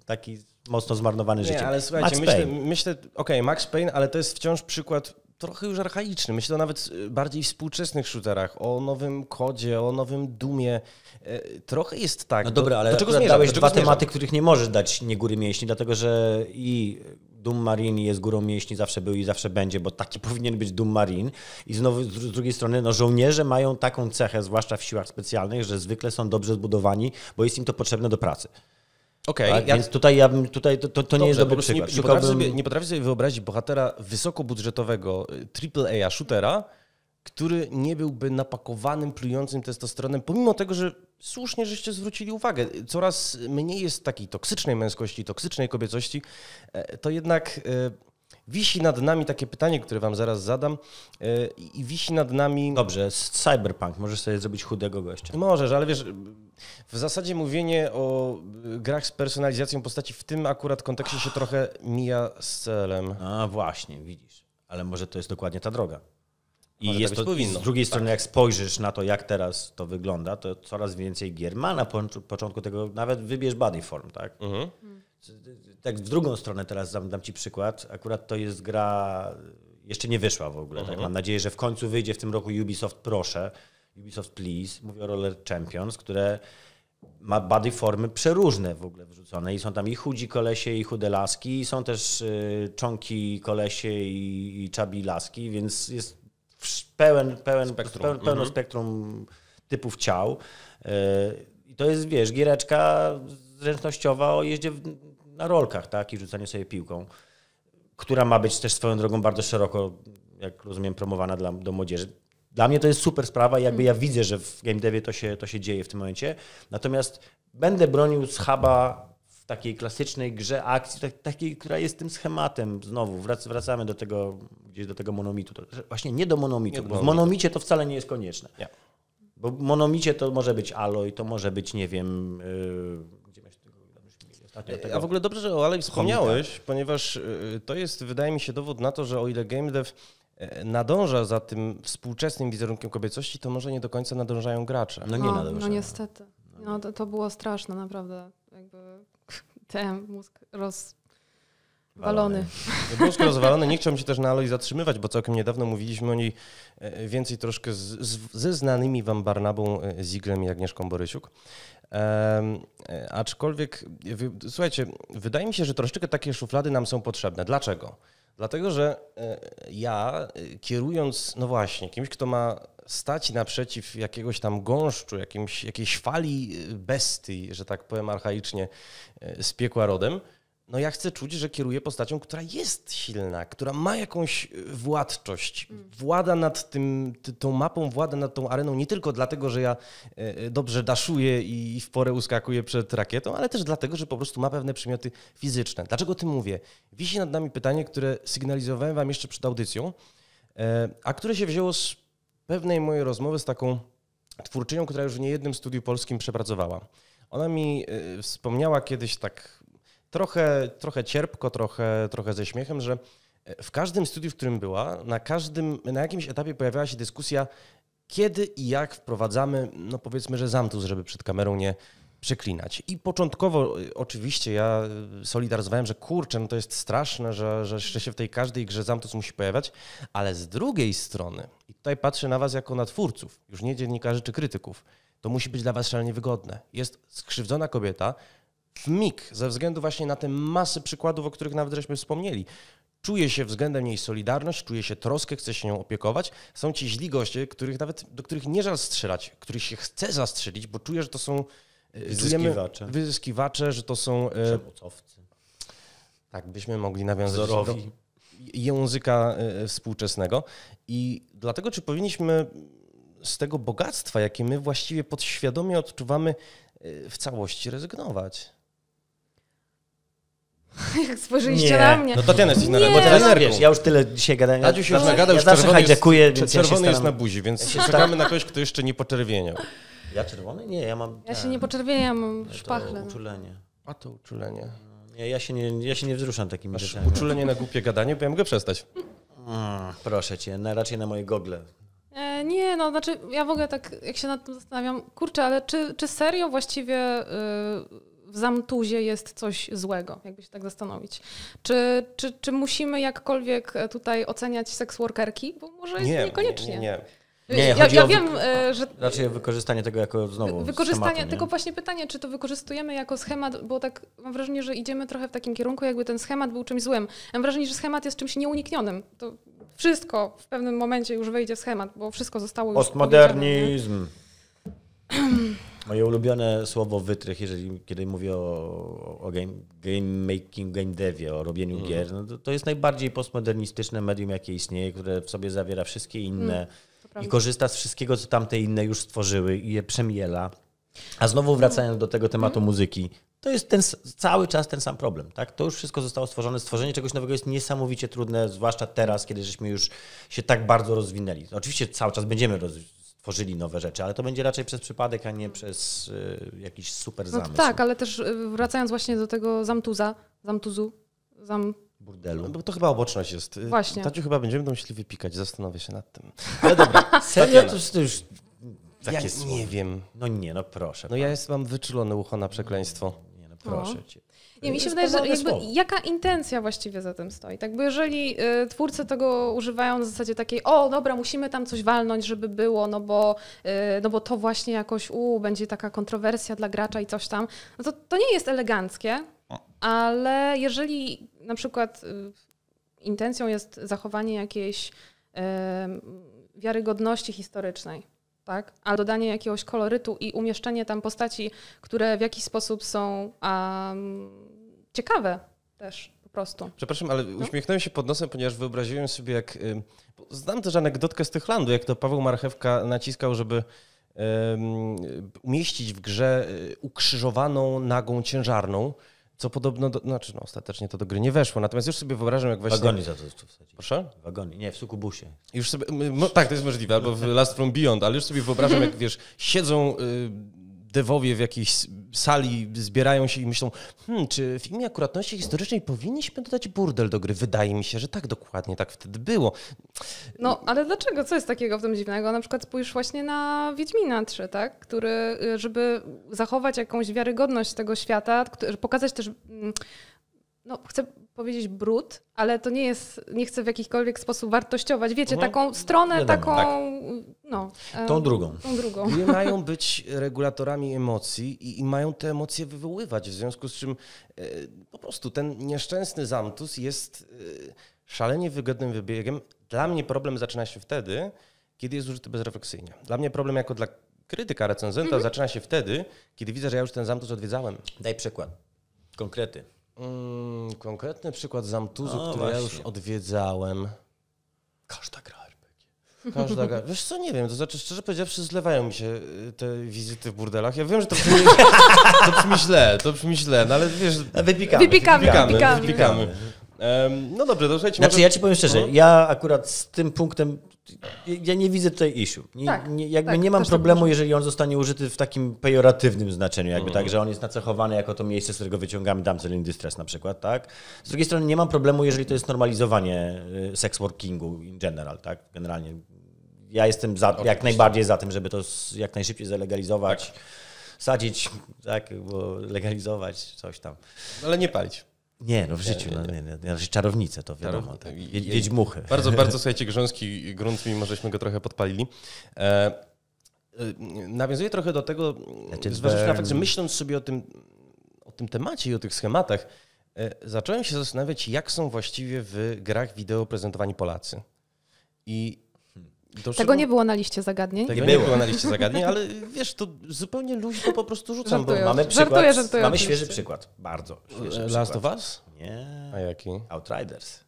taki mocno zmarnowany życiem. ale słuchajcie, Max myślę, Payne. myślę okej, okay, Max Payne, ale to jest wciąż przykład trochę już archaiczny. Myślę o nawet bardziej współczesnych shooterach, o nowym kodzie, o nowym dumie. E, trochę jest tak. No dobra, ale do, do dałeś dwa tematy, których nie możesz dać nie góry mięśni, dlatego że i Dum Marin jest górą mięśni, zawsze był i zawsze będzie, bo taki *laughs* powinien być Dum Marine. I znowu z drugiej strony, no, żołnierze mają taką cechę, zwłaszcza w siłach specjalnych, że zwykle są dobrze zbudowani, bo jest im to potrzebne do pracy. Okej, okay, tak? ja... więc tutaj, ja bym, tutaj to, to, Dobrze, nie jest dobry przykład. Nie, nie, potrafię sobie, nie potrafię sobie wyobrazić bohatera wysokobudżetowego AAA y, shootera, który nie byłby napakowanym, plującym testosteronem, pomimo tego, że słusznie, żeście zwrócili uwagę. Coraz mniej jest takiej toksycznej męskości, toksycznej kobiecości. E, to jednak e, wisi nad nami takie pytanie, które wam zaraz zadam e, i wisi nad nami... Dobrze, cyberpunk, możesz sobie zrobić chudego gościa. Możesz, ale wiesz, w zasadzie mówienie o grach z personalizacją postaci w tym akurat kontekście się trochę mija z celem. A właśnie, widzisz. Ale może to jest dokładnie ta droga. I Może jest tak to, powinno. Z drugiej tak. strony, jak spojrzysz na to, jak teraz to wygląda, to coraz więcej gier ma na początku tego, nawet wybierz body form, tak? Mhm. Tak w drugą stronę teraz dam, dam Ci przykład. Akurat to jest gra, jeszcze nie wyszła w ogóle. Tak? Mhm. Tak? Mam nadzieję, że w końcu wyjdzie w tym roku Ubisoft Proszę, Ubisoft Please, mówię o Roller Champions, które ma body formy przeróżne w ogóle wrzucone i są tam i chudzi kolesie, i chude laski, i są też y, czonki kolesie i, i czabi laski, więc jest pełen, pełen, spektrum. Pełen, pełno mhm. spektrum typów ciał. Y, I to jest, wiesz, giereczka zręcznościowa o jeździe na rolkach, tak, i rzucaniu sobie piłką, która ma być też swoją drogą bardzo szeroko, jak rozumiem, promowana dla, do młodzieży. Dla mnie to jest super sprawa jakby ja widzę, że w game devie to się, to się dzieje w tym momencie. Natomiast będę bronił z huba w takiej klasycznej grze akcji, tak, takiej, która jest tym schematem, znowu wrac, wracamy do tego, gdzieś do tego monomitu. Właśnie nie do monomitu, nie bo monomitu. w monomicie to wcale nie jest konieczne. Nie. Bo w monomicie to może być Alloy, to może być, nie wiem, yy, gdzie miałeś tego, ostatnio tego... A w ogóle dobrze, że o Alloy wspomniałeś, ponieważ y, to jest, wydaje mi się, dowód na to, że o ile game dev e, nadąża za tym współczesnym wizerunkiem kobiecości, to może nie do końca nadążają gracze. No nie no, nadążają. No niestety. No, no to, to było straszne, naprawdę. Jakby ten mózg rozwalony. Walony. Mózg rozwalony. Nie chciałbym się też na Aloi zatrzymywać, bo całkiem niedawno mówiliśmy o niej e, e, więcej troszkę z, z, ze znanymi wam Barnabą e, Ziglem i Agnieszką Borysiuk. Um, aczkolwiek, słuchajcie, wydaje mi się, że troszeczkę takie szuflady nam są potrzebne. Dlaczego? Dlatego, że ja kierując, no właśnie, kimś, kto ma stać naprzeciw jakiegoś tam gąszczu, jakimś, jakiejś fali y, bestii, że tak powiem archaicznie, y, z piekła rodem, no ja chcę czuć, że kieruję postacią, która jest silna, która ma jakąś y, władczość, mm. włada nad tym, tą mapą, włada nad tą areną, nie tylko dlatego, że ja dobrze daszuję i w porę uskakuję przed rakietą, ale też dlatego, że po prostu ma pewne przymioty fizyczne. Dlaczego tym mówię? Wisi nad nami pytanie, które sygnalizowałem wam jeszcze przed audycją, e, a które się wzięło z pewnej mojej rozmowy z taką twórczynią, która już w niejednym studiu polskim przepracowała. Ona mi y, wspomniała kiedyś tak trochę, trochę cierpko, trochę, trochę ze śmiechem, że y, w każdym studiu, w którym była, na każdym, na jakimś etapie pojawiała się dyskusja, kiedy i jak wprowadzamy, no powiedzmy, że zamtus, żeby przed kamerą nie, przeklinać. I początkowo y, oczywiście ja y, solidaryzowałem, że kurczę, no to jest straszne, że, że się w tej każdej grze Zamtos musi pojawiać, ale z drugiej strony, i tutaj patrzę na was jako na twórców, już nie dziennikarzy czy krytyków, to musi być dla was szalenie wygodne. Jest skrzywdzona kobieta w mig, ze względu właśnie na tę masę przykładów, o których nawet żeśmy wspomnieli. Czuje się względem niej solidarność, czuje się troskę, chce się nią opiekować. Są ci źli goście, których nawet, do których nie żal strzelać, których się chce zastrzelić, bo czuje, że to są Wyzyskiwacze. Czujemy, wyzyskiwacze, że to są... E, Przemocowcy. Tak, byśmy mogli nawiązać Wzorowi. do języka e, e, współczesnego. I dlatego, czy powinniśmy z tego bogactwa, jakie my właściwie podświadomie odczuwamy, w całości rezygnować? *laughs* Jak spojrzeliście nie. na mnie. No to ten jest na Bo no. teraz wiesz, ja już tyle dzisiaj gadałem. Radziu się już nagadał, ja już czerwony, jest, więc czerwony ja jest na buzi, więc czekamy na kogoś, kto jeszcze nie poczerwieniał. Ja czerwony? Nie, ja mam... Ja ten, się nie poczerwieniam, Szpachle. szpachlę. To no. uczulenie. A to uczulenie. Nie, no, ja, się nie, ja się nie wzruszam takimi Masz rzeczami. uczulenie na głupie gadanie, bo ja mogę przestać. Mm, proszę cię, na, raczej na moje gogle. E, nie, no znaczy ja w ogóle tak, jak się nad tym zastanawiam, kurczę, ale czy, czy serio właściwie... Yy w zamtuzie jest coś złego, jakby się tak zastanowić. Czy, czy, czy musimy jakkolwiek e, tutaj oceniać seksworkerki? Bo może nie, niekoniecznie. Nie, nie, nie, ja, ja wiem, e, że. Raczej wykorzystanie tego jako znowu. Wykorzystanie, schematu, tylko właśnie pytanie, czy to wykorzystujemy jako schemat, bo tak mam wrażenie, że idziemy trochę w takim kierunku, jakby ten schemat był czymś złym. Mam wrażenie, że schemat jest czymś nieuniknionym. To wszystko w pewnym momencie już wejdzie w schemat, bo wszystko zostało. już Postmodernizm. Moje ulubione słowo wytrych, jeżeli kiedy mówię o, o game, game making, game devie, o robieniu mm. gier, no to, to, jest najbardziej postmodernistyczne medium, jakie istnieje, które w sobie zawiera wszystkie inne. Mm prawda? I korzysta z wszystkiego, co tamte inne już stworzyły i je przemiela. A znowu wracając do tego tematu muzyki, to jest ten, cały czas ten sam problem. Tak? To już wszystko zostało stworzone. Stworzenie czegoś nowego jest niesamowicie trudne, zwłaszcza teraz, kiedy żeśmy już się tak bardzo rozwinęli. Oczywiście cały czas będziemy stworzyli tworzyli nowe rzeczy, ale to będzie raczej przez przypadek, a nie przez y, jakiś super no zamysł. No tak, ale też y, wracając właśnie do tego Zamtuza, Zamtuzu, Zam burdelu. No, bo to chyba oboczność jest. Y, właśnie. Taciu chyba będziemy to musieli wypikać, zastanowię się nad tym. Ale dobra, *laughs* serio? To, to już takie ja nie wiem. No nie, no proszę. No pan. ja jest, mam wyczulone ucho na przekleństwo. No nie, no proszę o. No. cię. Nie, mi się wydaje, że jakby, jaka intencja właściwie za tym stoi. Tak, bo jeżeli y, twórcy tego używają na zasadzie takiej, o dobra, musimy tam coś walnąć, żeby było, no bo, y, no bo to właśnie jakoś u, będzie taka kontrowersja dla gracza i coś tam, no to, to nie jest eleganckie, ale jeżeli na przykład y, intencją jest zachowanie jakiejś y, wiarygodności historycznej, tak? A dodanie jakiegoś kolorytu i umieszczenie tam postaci, które w jakiś sposób są um, ciekawe też po prostu. Przepraszam, ale no? uśmiechnąłem się pod nosem, ponieważ wyobraziłem sobie, jak. Y, znam też anegdotkę z Tychlandu, jak to Paweł Marchewka naciskał, żeby um, umieścić w grze ukrzyżowaną nagą ciężarną. Co podobno, do, znaczy no, ostatecznie to do gry nie weszło, natomiast już sobie wyobrażam, jak właśnie... Wagoni za to wsadzić. Proszę? Wagoni, nie, w Sukubusie. Już sobie, no, tak, to jest możliwe, albo w Last From Beyond, ale już sobie wyobrażam, jak wiesz, siedzą... Y, dewowie w jakiejś sali zbierają się i myślą, hmm, czy w imię akuratności historycznej powinniśmy dodać burdel do gry? Wydaje mi się, że tak dokładnie, tak wtedy było. No, ale dlaczego? Co jest takiego w tym dziwnego? Na przykład spójrz właśnie na Wiedźmina 3, tak? Który, y, żeby zachować jakąś wiarygodność tego świata, pokazać też... Mm, no, chcę powiedzieć brud, ale to nie jest, nie chcę w jakikolwiek sposób wartościować. Wiecie, mhm. taką stronę, wiadomo, no taką. No, tak. No, tą drugą. Tą drugą. Nie *laughs* mają być regulatorami emocji i, i, mają te emocje wywoływać, w związku z czym e, po prostu ten nieszczęsny zamtus jest e, szalenie wygodnym wybiegiem. Dla mnie problem zaczyna się wtedy, kiedy jest użyty bezrefleksyjnie. Dla mnie problem jako dla krytyka recenzenta mhm. zaczyna się wtedy, kiedy widzę, że ja już ten zamtus odwiedzałem. Daj przykład. Konkrety. Mm, konkretny przykład Zamtuzu, o, no który właśnie. ja już odwiedzałem. Każda gra RPG. Każda gra. Wiesz co, nie wiem, to znaczy szczerze powiedziawszy zlewają mi się y, te wizyty w burdelach. Ja wiem, że to brzmi, *laughs* to brzmi źle, to brzmi źle, no ale wiesz... Wypikamy. Wypikamy, wypikamy. wypikamy. wypikamy. No dobrze, to słuchajcie. Znaczy, może... ja ci powiem szczerze, no. ja akurat z tym punktem ja nie widzę tutaj issue. Nie, tak, nie, jakby tak, nie mam tak problemu, jeżeli on zostanie użyty w takim pejoratywnym znaczeniu, jakby mm. tak, mhm. że on jest nacechowany jako to miejsce, z którego wyciągamy damsel distress na przykład, tak? Z drugiej strony nie mam problemu, jeżeli to jest normalizowanie y, sex workingu in general, tak? Generalnie ja jestem za, jak najbardziej za tym, żeby to jak najszybciej zalegalizować, tak. sadzić, tak, bo legalizować coś tam. Ale nie palić. Nie, no w życiu, nie, nie, nie. No, nie, nie. Znaczy czarownice to wiadomo, Czarow... tak. wiedźmuchy. Bardzo, bardzo *laughs* słuchajcie, grząski grunt, mimo żeśmy go trochę podpalili. E, y, nawiązuje trochę do tego, znaczy, zważywszy na fakt, że myśląc sobie o tym, o tym temacie i o tych schematach, e, zacząłem się zastanawiać, jak są właściwie w grach wideo prezentowani Polacy. I tego nie było na liście zagadnień. Tego nie było. było na liście zagadnień, ale wiesz, to zupełnie luźno po prostu rzucam. Żartuję, bo mamy przykład, żartuję, żartuję, mamy świeży przykład, bardzo świeży Last of Us? Nie. A jaki? Outriders.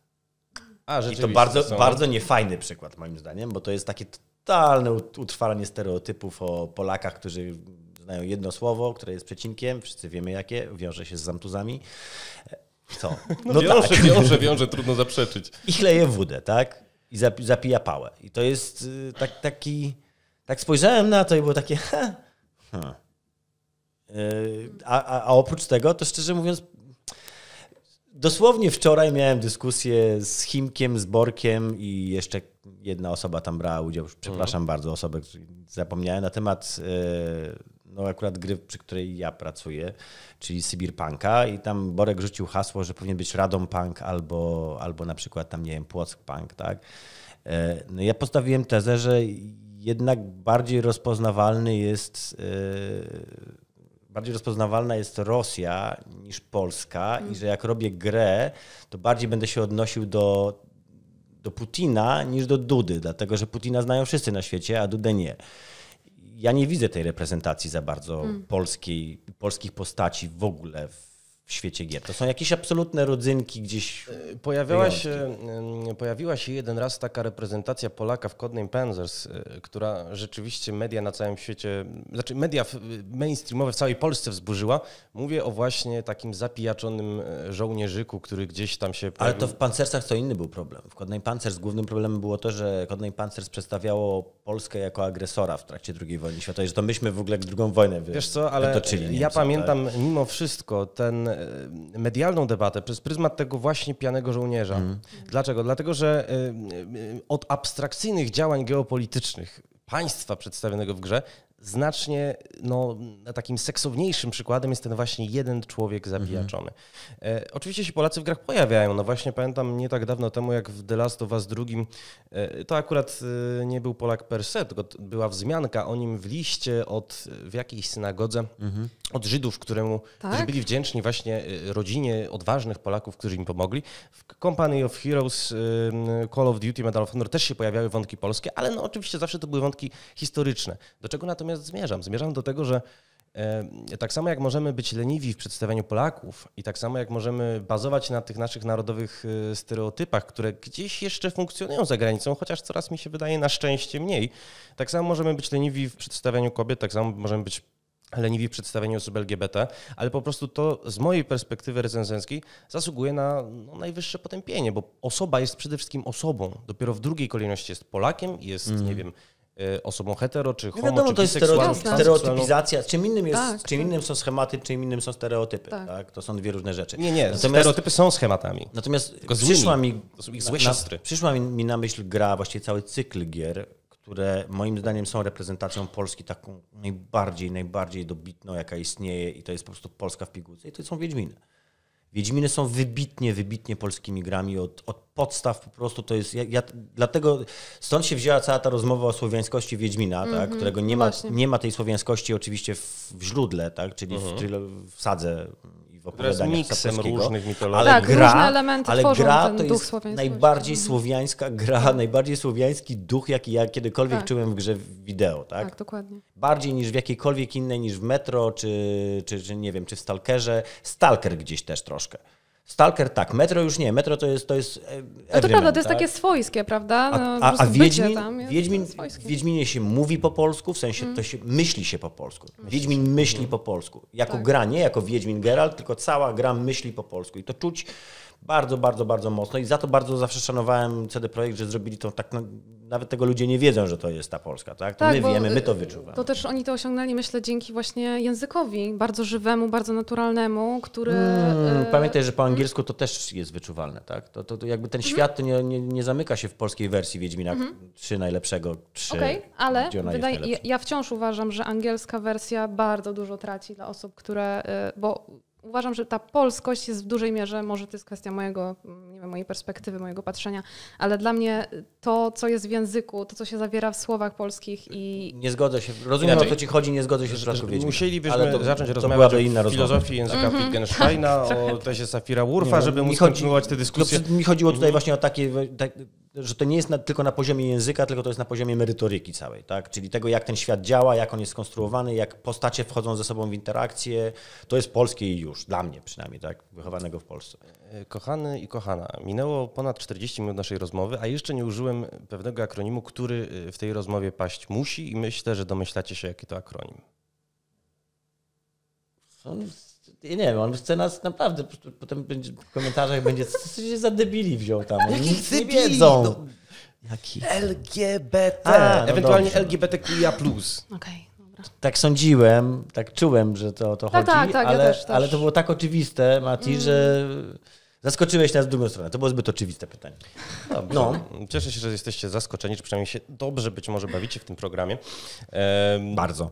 A, I to bardzo, bardzo niefajny przykład moim zdaniem, bo to jest takie totalne utrwalanie stereotypów o Polakach, którzy znają jedno słowo, które jest przecinkiem, wszyscy wiemy jakie, wiąże się z zamtuzami. E, co? No, no wiąże, tak. wiąże, wiąże, trudno zaprzeczyć. I chleje wódę, tak? i zapija pałę. I to jest y, tak, taki... Tak spojrzałem na to i było takie... *laughs* Ha, ha. Y, a, a, a oprócz tego, to szczerze mówiąc, dosłownie wczoraj miałem dyskusję z Chimkiem, z Borkiem i jeszcze jedna osoba tam brała udział, przepraszam mhm. bardzo osobę, zapomniałem, na temat y, no akurat gry, przy której ja pracuję, czyli Sybirpunka i tam Borek rzucił hasło, że powinien być Radom Punk albo, albo na przykład tam, nie wiem, Płock Punk, tak? E, no ja postawiłem tezę, że jednak bardziej rozpoznawalny jest e, bardziej rozpoznawalna jest Rosja niż Polska i że jak robię grę, to bardziej będę się odnosił do, do Putina niż do Dudy, dlatego że Putina znają wszyscy na świecie, a Dudę nie ja nie widzę tej reprezentacji za bardzo mm. polskiej, polskich postaci w ogóle w w świecie gier. To są jakieś absolutne rodzynki gdzieś. Pojawiała się, pojawiła się jeden raz taka reprezentacja Polaka w Codename Panzers, e, która rzeczywiście media na całym świecie, znaczy media e, mainstreamowe w całej Polsce wzburzyła. Mówię o właśnie takim zapijaczonym e, żołnierzyku, który gdzieś tam się. Pojawił. Ale to w Panzersach co inny był problem. W Codename Panzers głównym problemem było to, że Codename Panzers przedstawiało Polskę jako agresora w trakcie II wojny światowej, że to myśmy w ogóle drugą wojnę Wiesz co, ale ja pamiętam mimo wszystko ten E, medialną debatę przez pryzmat tego właśnie pianego żołnierza. Mm. Dlaczego? Dlatego, że e, e, od abstrakcyjnych działań geopolitycznych państwa przedstawionego w grze znacznie no, takim seksowniejszym przykładem jest ten właśnie jeden człowiek zabijaczony. Mhm. E, oczywiście się Polacy w grach pojawiają. No właśnie pamiętam nie tak dawno temu, jak w The Last of Us II, e, to akurat e, nie był Polak per se, tylko była wzmianka o nim w liście od, w jakiejś synagodze mhm. od Żydów, któremu, tak? którzy byli wdzięczni właśnie e, rodzinie odważnych Polaków, którzy im pomogli. W Company of Heroes, e, Call of Duty, Medal of Honor też się pojawiały wątki polskie, ale no oczywiście zawsze to były wątki historyczne. Do czego natomiast natomiast zmierzam. Zmierzam do tego, że e, tak samo jak możemy być leniwi w przedstawianiu Polaków i tak samo jak możemy bazować na tych naszych narodowych e, stereotypach, które gdzieś jeszcze funkcjonują za granicą, chociaż coraz mi się wydaje na szczęście mniej, tak samo możemy być leniwi w przedstawianiu kobiet, tak samo możemy być leniwi w przedstawieniu osób LGBT, ale po prostu to z mojej perspektywy recenzenckiej zasługuje na no, najwyższe potępienie, bo osoba jest przede wszystkim osobą. Dopiero w drugiej kolejności jest Polakiem, jest, mm. nie wiem, Y, osobą hetero czy no homo, wiadomo, czy to jest stereotypizacja. Czym innym, jest, tak, czym tak. innym są schematy, czym innym są stereotypy. Tak. tak. To są dwie różne rzeczy. Nie, nie, natomiast, stereotypy są schematami. Natomiast przyszła mi, złe siostry. przyszła mi na myśl gra, właściwie cały cykl gier, które moim zdaniem są reprezentacją Polski taką najbardziej, najbardziej dobitną, jaka istnieje i to jest po prostu Polska w pigułce i to są Wiedźminy. Wiedźminy są wybitnie, wybitnie polskimi grami od, od podstaw po prostu to jest. Ja, ja, dlatego stąd się wzięła cała ta rozmowa o słowiańskości Wiedźmina, mm -hmm, tak, mhm, którego nie no ma, nie ma tej słowiańskości oczywiście w, w źródle, tak, czyli, uh -huh. w, czyli mhm. w sadze w opowiadaniach miksem różnych mitologii. Ale tak, gra, ale gra to jest najbardziej mhm. słowiańska gra, tak. najbardziej słowiański duch, jaki ja kiedykolwiek tak. czułem w grze wideo. Tak? tak, dokładnie. Bardziej niż w jakiejkolwiek innej, niż w Metro, czy, czy, czy nie wiem, czy w Stalkerze. Stalker gdzieś też troszkę. Stalker tak, Metro już nie, Metro to jest to jest e, No to prawda, to jest tak? takie swojskie, prawda? No, a, a, a Wiedźmin, tam Wiedźmin, Wiedźminie się mówi po polsku, w sensie mm. to się myśli się po polsku. Wiedźmin myśli po polsku. Jako tak. gra, nie jako Wiedźmin Geralt, tylko cała gra myśli po polsku. I to czuć bardzo, bardzo, bardzo mocno i za to bardzo zawsze szanowałem CD Projekt, że zrobili to tak, no, nawet tego ludzie nie wiedzą, że to jest ta Polska, tak? To tak, my wiemy, my to y, wyczuwamy. To też oni to osiągnęli, myślę, dzięki właśnie językowi, bardzo żywemu, bardzo naturalnemu, który... Hmm, pamiętaj, że po mhm. angielsku to też jest wyczuwalne, tak? To, to, to jakby ten mhm. świat nie, nie, nie, zamyka się w polskiej wersji Wiedźmina mhm. 3 najlepszego, 3, Okej, okay, ale wydaje, ja wciąż uważam, że angielska wersja bardzo dużo traci dla osób, które... Y, bo uważam, że ta polskość jest w dużej mierze, może to jest kwestia mojego, mm, nie wiem, mojej perspektywy, mojego patrzenia, ale dla mnie to, co jest w języku, to, co się zawiera w słowach polskich i... Nie zgodzę się, rozumiem o co znaczy, ci chodzi, nie zgodzę się z Bratku Wiedźmy. Musielibyśmy ale to, zacząć to rozmawiać o inna filozofii języka mm-hmm. Wittgensteina, *laughs* tak, o tezie Safira Wurfa, no, żeby móc kontynuować tę dyskusję. mi chodziło tutaj mhm. właśnie o takie, tak- że to nie jest na, tylko na poziomie języka, tylko to jest na poziomie merytoryki całej, tak? Czyli tego, jak ten świat działa, jak on jest skonstruowany, jak postacie wchodzą ze sobą w interakcję. To jest polskie i już, dla mnie przynajmniej, tak? Wychowanego w Polsce. E, kochany i kochana, minęło ponad 40 minut naszej rozmowy, a jeszcze nie użyłem pewnego akronimu, który e, w tej rozmowie paść musi i myślę, że domyślacie się, jaki to akronim nie wiem, on chce nas naprawdę, potem będzie, w komentarzach będzie, co się za debili wziął tam. Nic nie wiedzą. No, Jaki? LGBT. A, no ewentualnie dobrze. LGBTQIA+. Okej. dobra. Tak sądziłem, tak czułem, że to o to tak, chodzi, tak, tak, ale, ja też, też. ale to było tak oczywiste, Mati, mm. że zaskoczyłeś nas z drugą stronę. To było zbyt oczywiste pytanie. Dobrze. No. Cieszę się, że jesteście zaskoczeni, czy przynajmniej się dobrze być może bawicie w tym programie. Ehm, Bardzo.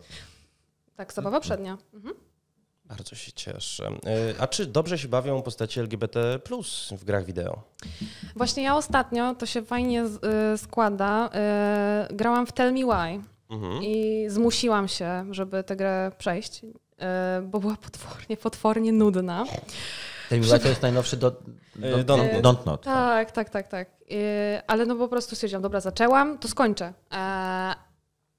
Tak, zabawa przednia. Mhm. Bardzo się cieszę. E, a czy dobrze się bawią postacie LGBT w grach wideo? Właśnie ja ostatnio, to się fajnie e, składa, e, grałam w Tell Me Why mhm. i zmusiłam się, żeby tę grę przejść, bo była potwornie, potwornie nudna. Tell Me Why to jest najnowszy do, do, don't, don't, don't Not. Tak, tak, tak, tak. Ale no po prostu stwierdziłam, dobra, zaczęłam, to skończę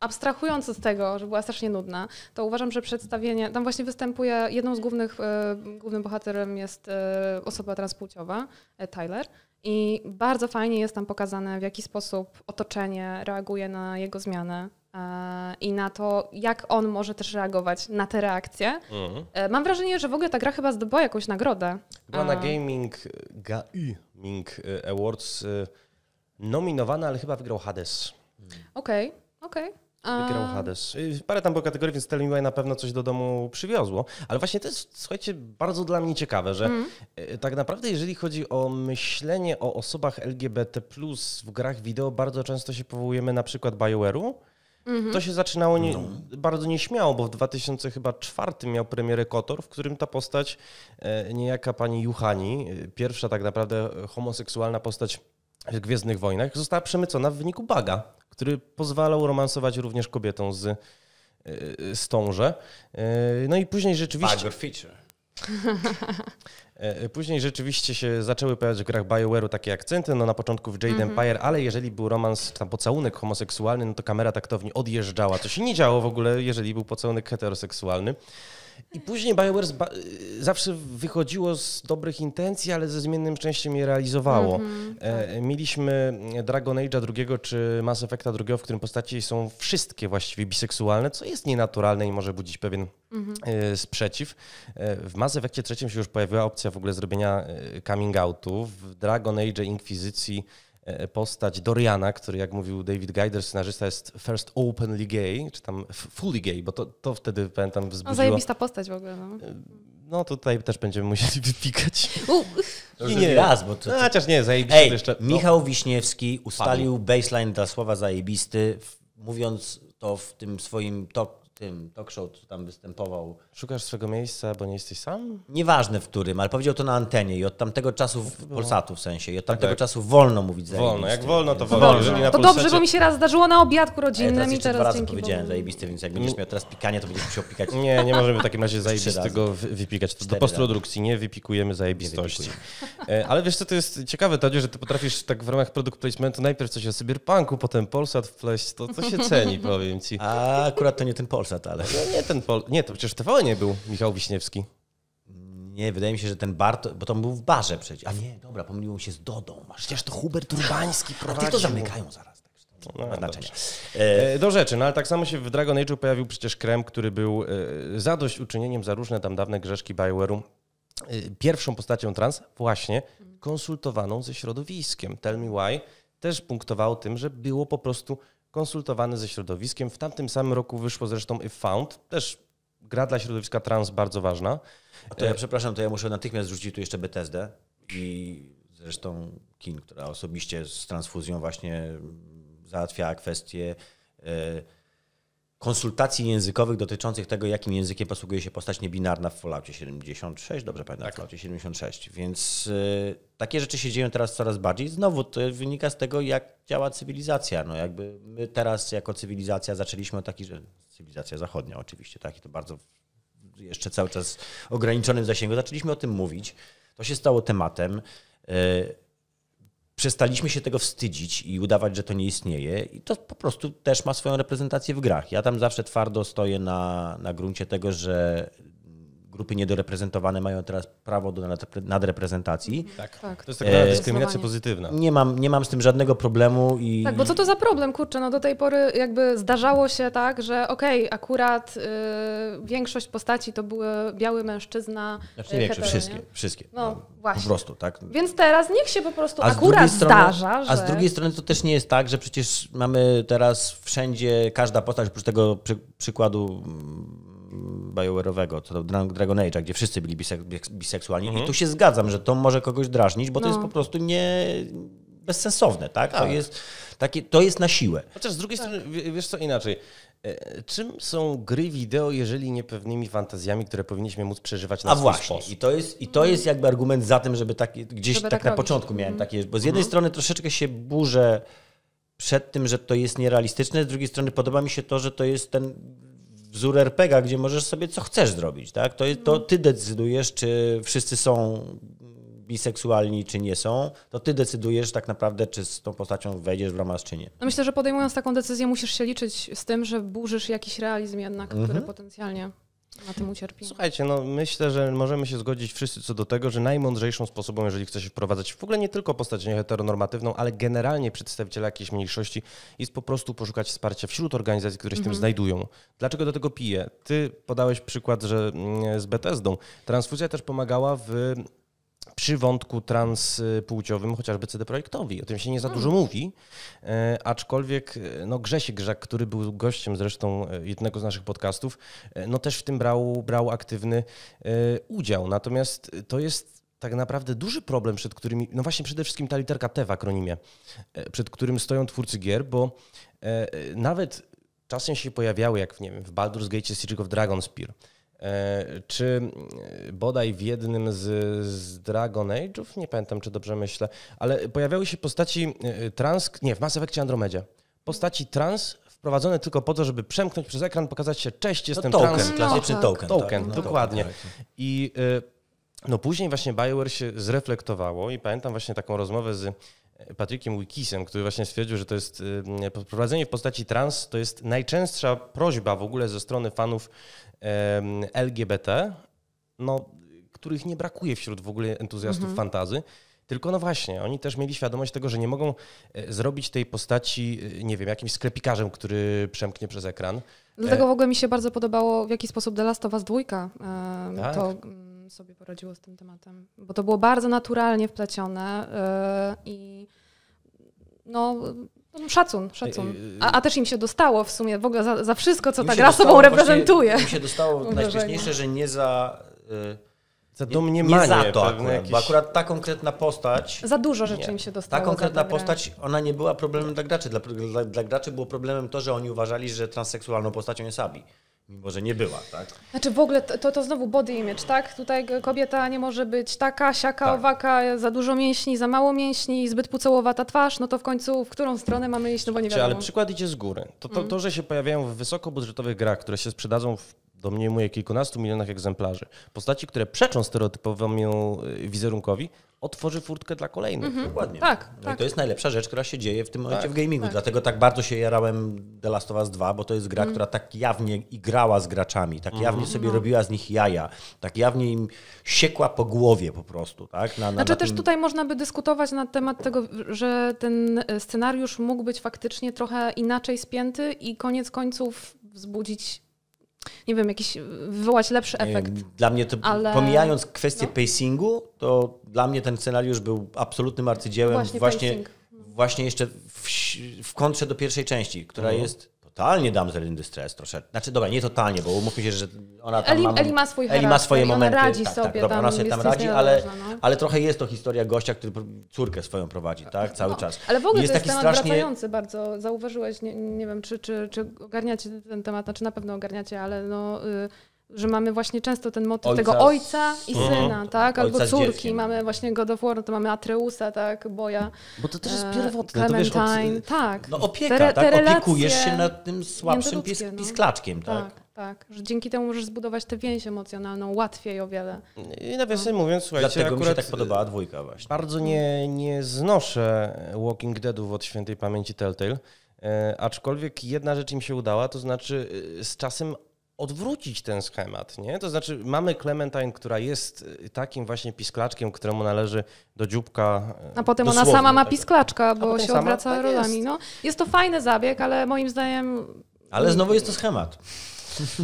abstrahując od tego, że była strasznie nudna, to uważam, że przedstawienie, tam właśnie występuje, jedną z głównych, e, głównym bohaterem jest e, osoba transpłciowa, e, Tyler. I bardzo fajnie jest tam pokazane, w jaki sposób otoczenie reaguje na jego zmianę i na to, jak on może też reagować na te reakcje. Mhm. Mam wrażenie, że w ogóle ta gra chyba zdobyła jakąś nagrodę. Była na Gaming, Gaming Awards nominowana, ale chyba wygrał Hades. Okej, okay, okej. Okay. Wygrał Hades. Y, parę tam było kategorii, więc Tell Me na pewno coś do domu przywiozło. Ale właśnie to jest, słuchajcie, bardzo dla mnie ciekawe, że mm. tak naprawdę jeżeli chodzi o myślenie o osobach LGBT+, w grach wideo bardzo często się powołujemy na przykład BioWare'u. Mm -hmm. To się zaczynało nie, no. bardzo nieśmiało, bo w 2004 miał premierę Kotor, w którym ta postać, e, niejaka pani Juhani, y, pierwsza tak naprawdę homoseksualna postać w Gwiezdnych Wojnach została przemycona w wyniku baga, który pozwalał romansować również kobietą z, e, z tąże. E, no i później rzeczywiście... Bug feature. E, później rzeczywiście się zaczęły pojawiać w grach BioWare'u takie akcenty, no na początku w Jade mm -hmm. Empire, ale jeżeli był romans, tam pocałunek homoseksualny, no to kamera taktowni odjeżdżała, co się nie działo w ogóle, jeżeli był pocałunek heteroseksualny. I później BioWare y, zawsze wychodziło z dobrych intencji, ale ze zmiennym szczęściem je realizowało. Mm-hmm, tak. Mieliśmy mm, Dragon Age'a drugiego czy Mass Effecta drugiego, w którym postaci są wszystkie właściwie biseksualne, co jest nienaturalne i może budzić pewien mm-hmm. sprzeciw. E, w Mass Effectie trzecim się już pojawiła opcja w ogóle zrobienia coming outu. W Dragon Age Inkwizycji E, postać Doriana, który jak mówił David Guider, scenarzysta, jest first openly gay, czy tam fully gay, bo to, to wtedy pamiętam no, wzbudziło... No zajebista postać w ogóle, no. E, no tutaj też będziemy musieli *laughs* wypikać. I nie raz, bo to, No, chociaż nie, zajebisty Ej, jeszcze... No. Michał Wiśniewski ustalił baseline dla słowa zajebisty, mówiąc to w tym swoim top tym talk show, co tam występował. Szukasz swojego miejsca, bo nie jesteś sam? Nieważne w którym, ale powiedział to na antenie i od tamtego czasu, w no. Polsatu w sensie, i od tamtego tak, tak. czasu wolno mówić zajebisty. Wolno, jak wolno, to wolno. wolno. to dobrze, bo mi się raz zdarzyło na obiadku rodzinnym ja i teraz dwa razy powiedziałem Bogu. zajebisty, więc jak będziesz miał teraz pikanie, to będziesz musiał pikać. Nie, nie możemy w takim razie *laughs* zajebistego wypikać. To do postprodukcji nie wypikujemy zajebistości. Nie *laughs* ale wiesz co, to jest ciekawe, Tadzie, że ty potrafisz tak w ramach produkt placementu najpierw coś o cyberpunku, potem Polsat wpleść, to, to się ceni, *laughs* powiem ci. A akurat to nie ten Polsat. Polsat, ale no nie ten Pol... Nie, to przecież TV nie był Michał Wiśniewski. Nie, wydaje mi się, że ten bar, bo to był w barze przecież. A nie, dobra, pomyliłem się z Dodą. Masz, przecież to Hubert Urbański prowadził. A ty to zamykają zaraz. Tak no, no E, do rzeczy, no ale tak samo się w Dragon Age pojawił przecież krem, który był e, zadośćuczynieniem za różne tam dawne grzeszki Bioware'u. E, pierwszą postacią trans właśnie konsultowaną ze środowiskiem. Tell Me Why też punktowało tym, że było po prostu konsultowany ze środowiskiem. W tamtym samym roku wyszło zresztą If Found, też gra dla środowiska trans bardzo ważna. A to ja e, przepraszam, to ja muszę natychmiast rzucić tu jeszcze BTSD i zresztą King, która osobiście z transfuzją właśnie załatwiała kwestie. E, konsultacji językowych dotyczących tego, jakim językiem posługuje się postać niebinarna w Falloutie 76, dobrze pamiętam, tak. w Falloutie 76, więc y, takie rzeczy się dzieją teraz coraz bardziej. Znowu to wynika z tego, jak działa cywilizacja. No jakby my teraz jako cywilizacja zaczęliśmy od takiej że cywilizacja zachodnia oczywiście, tak, i to bardzo jeszcze cały czas ograniczonym zasięgu, zaczęliśmy o tym mówić. To się stało tematem. Y, przestaliśmy się tego wstydzić i udawać, że to nie istnieje, i to po prostu też ma swoją reprezentację w grach. Ja tam zawsze twardo stoję na, na gruncie tego, że grupy niedoreprezentowane mają teraz prawo do nadreprezentacji. Tak, tak. to jest e, taka dyskryminacja pozytywna. Nie mam, nie mam z tym żadnego problemu. I... Tak, bo co to za problem, kurczę, no do tej pory jakby zdarzało się tak, że okej, okay, akurat y, większość postaci to były biały mężczyzna, y, Znaczy nie większość, wszystkie, wszystkie. No, no, właśnie. Po prostu, tak. Więc teraz niech się po prostu a akurat strony, zdarza, że... A z drugiej strony to też nie jest tak, że przecież mamy teraz wszędzie, każda postać, oprócz tego przy, przykładu mm, BioWare'owego, co do Dragon Age'a, gdzie wszyscy byli biseksualni mhm. i tu się zgadzam, że to może kogoś drażnić, bo no. to jest no. po prostu nie bezsensowne, tak? tak? To, jest, takie, to jest na siłę. Chociaż z drugiej strony, wiesz co inaczej, e, Czym są gry wideo, jeżeli nie pewnymi fantazjami, które powinniśmy móc przeżywać na A swój właśnie. sposób? I to, jest, I to mhm. jest jakby argument za tym, żeby tak, gdzieś żeby tak, tak na początku miałem mhm. takie, bo z jednej mhm. strony troszeczkę się burzę przed tym, że to jest nierealistyczne, z drugiej strony podoba mi się to, że to jest ten wzór RPGa, gdzie możesz sobie co chcesz zrobić, tak? To, to mhm. ty decydujesz, czy wszyscy są biseksualni, czy nie są, to ty decydujesz tak naprawdę, czy z tą postacią wejdziesz w ramach, czy nie. No myślę, że podejmując taką decyzję, musisz się liczyć z tym, że burzysz jakiś realizm jednak, który mhm. potencjalnie na tym ucierpi. Słuchajcie, no myślę, że możemy się zgodzić wszyscy co do tego, że najmądrzejszą sposobą, jeżeli chce się wprowadzać w ogóle nie tylko postać nieheteronormatywną, ale generalnie przedstawiciela jakiejś mniejszości, jest po prostu poszukać wsparcia wśród organizacji, które się mm -hmm. tym mhm. znajdują. Dlaczego do tego piję? Ty podałeś przykład, że mm, z Bethesdą. Transfuzja też pomagała w przy wątku transpłciowym chociażby CD Projektowi. O tym się nie za hmm. dużo mówi, e, aczkolwiek e, no, Grzesiek Grzak, który był gościem zresztą e, jednego z naszych podcastów, no też w tym brał, brał aktywny udział. Natomiast to jest tak naprawdę duży problem, przed którymi, no właśnie przede wszystkim ta literka T w akronimie, przed którym stoją twórcy gier, bo nawet czasem się pojawiały, jak w, nie wiem, w Baldur's Gate czy Siege of Dragonspear, E, czy e, bodaj w jednym z, z Dragon Age'ów, nie pamiętam czy dobrze myślę, ale pojawiały się postaci e, trans, nie, w Mass Effect: Andromedzie. Postaci trans wprowadzone tylko po to, żeby przemknąć przez ekran, pokazać się, cześć, no jestem no, token, trans. Klasyczny no, tak. token. Tak. Token, tak, no, dokładnie. Tak. tak. I no później właśnie Bioware się zreflektowało i pamiętam właśnie taką rozmowę z Patrykiem Wikisem, który właśnie stwierdził, że to jest wprowadzenie w postaci trans, to jest najczęstsza prośba w ogóle ze strony fanów LGBT, no, których nie brakuje wśród w ogóle entuzjastów mhm. fantazy. Tylko no właśnie, oni też mieli świadomość tego, że nie mogą e, zrobić tej postaci, e, nie wiem, jakimś sklepikarzem, który przemknie przez ekran. Dlatego e, w ogóle mi się bardzo podobało, w jaki sposób The Last of Us dwójka tak. to mm, sobie poradziło z tym tematem. Bo to było bardzo naturalnie wplecione i no no szacun, szacun. A, a, też im się dostało w sumie w ogóle za, za wszystko, co ta gra sobą reprezentuje. Im się dostało najśmieszniejsze, że nie za... Y za domniemanie. Nie za to akurat, bo akurat ta konkretna postać... Za dużo rzeczy nie. im się dostało. Ta konkretna postać, ona nie była problemem dla graczy. Dla, dla, dla, graczy było problemem to, że oni uważali, że transseksualną postacią jest Abi mimo że nie była, tak? Znaczy w ogóle to, to znowu body image, tak? Tutaj kobieta nie może być taka, siaka, tak. owaka, za dużo mięśni, za mało mięśni, zbyt pucołowata twarz, no to w końcu w którą stronę mamy iść, no bo nie wiadomo. Czy, ale przykład idzie z góry. To, to, mhm. to, że się pojawiają w wysokobudżetowych grach, które się sprzedadzą w domniemuje kilkunastu milionach egzemplarzy, postaci, które przeczą stereotypowemu y, wizerunkowi, otworzy furtkę dla kolejnych. Mhm. Dokładnie. Tak, no tak. I to tak. jest najlepsza rzecz, która się dzieje w tym momencie tak, w gamingu. Tak. Dlatego tak bardzo się jarałem The Last of Us 2, bo to jest gra, mm. która tak jawnie grała z graczami, tak mm. jawnie sobie no. robiła z nich jaja, tak jawnie im siekła po głowie po prostu. Tak? Na, na, znaczy na też tym... tutaj można by dyskutować na temat tego, że ten e, scenariusz mógł być faktycznie trochę inaczej spięty i koniec końców wzbudzić nie wiem, jakiś wywołać lepszy efekt. Dla mnie to, ale... pomijając kwestię no. pacingu, to dla mnie ten scenariusz był absolutnym arcydziełem właśnie, właśnie, właśnie jeszcze w, w kontrze do pierwszej części, która mhm. jest totalnie damsel in distress troszeczkę. Znaczy, dobra, nie totalnie, bo umówmy się, że ona tam Eli, ma, Eli ma swój Eli ma swoje momenty. Ona radzi tak, tak sobie tak, dobra, ona sobie tam radzi, ale, no. ale trochę jest to historia gościa, który córkę swoją prowadzi, tak, no, cały no, czas. Ale w ogóle jest to jest taki temat strasznie... wracający bardzo. Zauważyłeś, nie, nie wiem, czy, czy, czy ogarniacie ten temat, znaczy na pewno ogarniacie, ale no... Y, że mamy właśnie często ten motyw ojca tego ojca i mhm. syna, tak? Albo córki, mamy właśnie God of War, no to mamy Atreusa, tak? Boja. Bo to też jest e, pierwotne, Clementine. Od... tak. No opieka, te, tak? Opiekujesz się nad tym słabszym pis, no. pisklaczkiem, tak? tak? Tak, że dzięki temu możesz zbudować tę więź emocjonalną łatwiej o wiele. I nawiasem no. mówiąc, słuchajcie, Dlatego mi się tak podobała dwójka właśnie. Bardzo nie, nie znoszę Walking Deadów od świętej pamięci Telltale, e, aczkolwiek jedna rzecz im się udała, to znaczy e, z czasem odwrócić ten schemat, nie? To znaczy mamy Clementine, która jest y, takim właśnie pisklaczkiem, któremu należy do dzióbka... Y, A potem ona sama ma pisklaczka, bo się obraca tak rolami. Jest. No, jest to fajny zabieg, ale moim zdaniem... Ale znowu jest to schemat.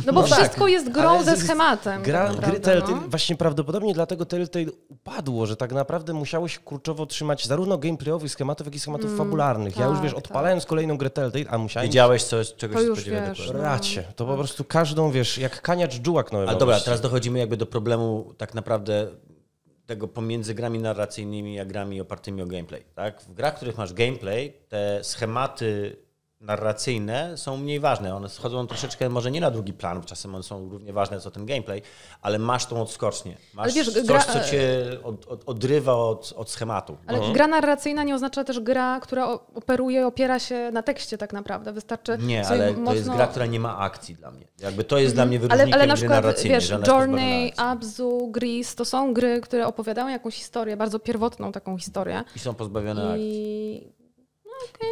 No bo no tak. wszystko tak, jest grą ze schematem. Gra, tak gry Telltale, no. właśnie prawdopodobnie dlatego Telltale upadło, że tak naprawdę musiałeś kurczowo trzymać zarówno gameplayowych schematów, jak i schematów mm, fabularnych. Tak, ja już, tak, wiesz, odpalając kolejną grę Telltale, a musiałem... Wiedziałeś coś, czegoś to się spodziewałem. Racie, to po prostu każdą, wiesz, jak kaniacz dżułak nowy. A dobra, teraz dochodzimy jakby do problemu tak naprawdę tego pomiędzy grami narracyjnymi, a grami opartymi o gameplay. Tak? W grach, w których masz gameplay, te schematy narracyjne są mniej ważne. One schodzą troszeczkę może nie na drugi plan, czasem one są równie ważne co ten gameplay, ale masz tą odskocznię. Masz wiesz, coś, gra... co cię od, od, odrywa od, od schematu. Ale mhm. gra narracyjna nie oznacza też gra, która operuje, opiera się na tekście tak naprawdę. Wystarczy Nie, ale mocno... to jest gra, która nie ma akcji dla mnie. Jakby to jest mhm. dla mnie wyróżnikiem ale, ale na przykład, narracyjnej. Wiesz, Journey, Abzu, Gris to są gry, które opowiadają jakąś historię, bardzo pierwotną taką historię. I są pozbawione I... akcji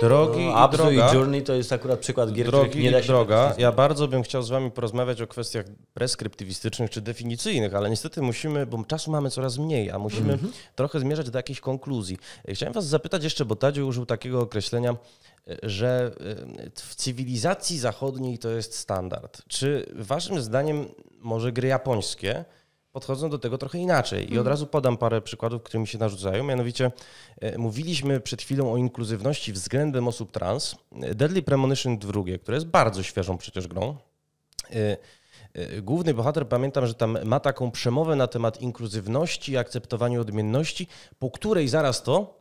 Drogi no, i Abzu droga. i Journey to jest akurat przykład gier, drogi nie da się droga. Tak ja bardzo bym chciał z wami porozmawiać o kwestiach preskryptywistycznych, czy definicyjnych, ale niestety musimy, bo czasu mamy coraz mniej, a musimy mm -hmm. trochę zmierzać do jakiejś konkluzji. E, chciałem was zapytać jeszcze, bo Tadziu użył takiego określenia, e, że e, w cywilizacji zachodniej to jest standard. Czy waszym zdaniem może gry japońskie podchodzą do tego trochę inaczej. I od mhm. razu podam parę przykładów, które mi się narzucają. Mianowicie e, mówiliśmy przed chwilą o inkluzywności względem osób trans. Deadly Premonition 2, które jest bardzo świeżą przecież grą. E, e, główny bohater, pamiętam, że tam ma taką przemowę na temat inkluzywności i akceptowaniu odmienności, po której zaraz to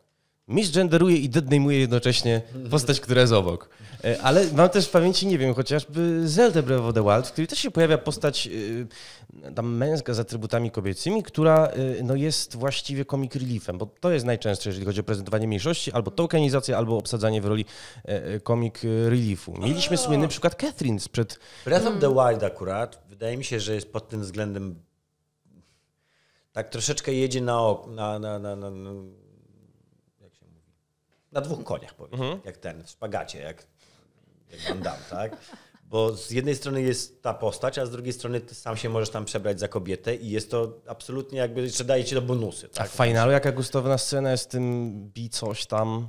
misgenderuje i dednejmuje jednocześnie postać, która jest obok. E, ale mam też w pamięci, nie wiem, chociażby Zelda Breath of the Wild, w której też się pojawia postać e, tam męska z atrybutami kobiecymi, która e, no, jest właściwie comic reliefem, bo to jest najczęstsze, jeżeli chodzi o prezentowanie mniejszości, albo tokenizację, albo obsadzanie w roli comic reliefu. Mieliśmy słynny przykład Catherine sprzed... Breath of the Wild akurat, wydaje mi się, że jest pod tym względem tak troszeczkę jedzie na, na, na, na na dwóch koniach powiedzmy, mhm. jak ten, w szpagacie, jak, jak dam, tak? Bo z jednej strony jest ta postać, a z drugiej strony ty sam się możesz tam przebrać za kobietę i jest to absolutnie jakby, jeszcze daje ci to bonusy. Tak? A w finalu jaka gustowna scena jest z tym bi coś tam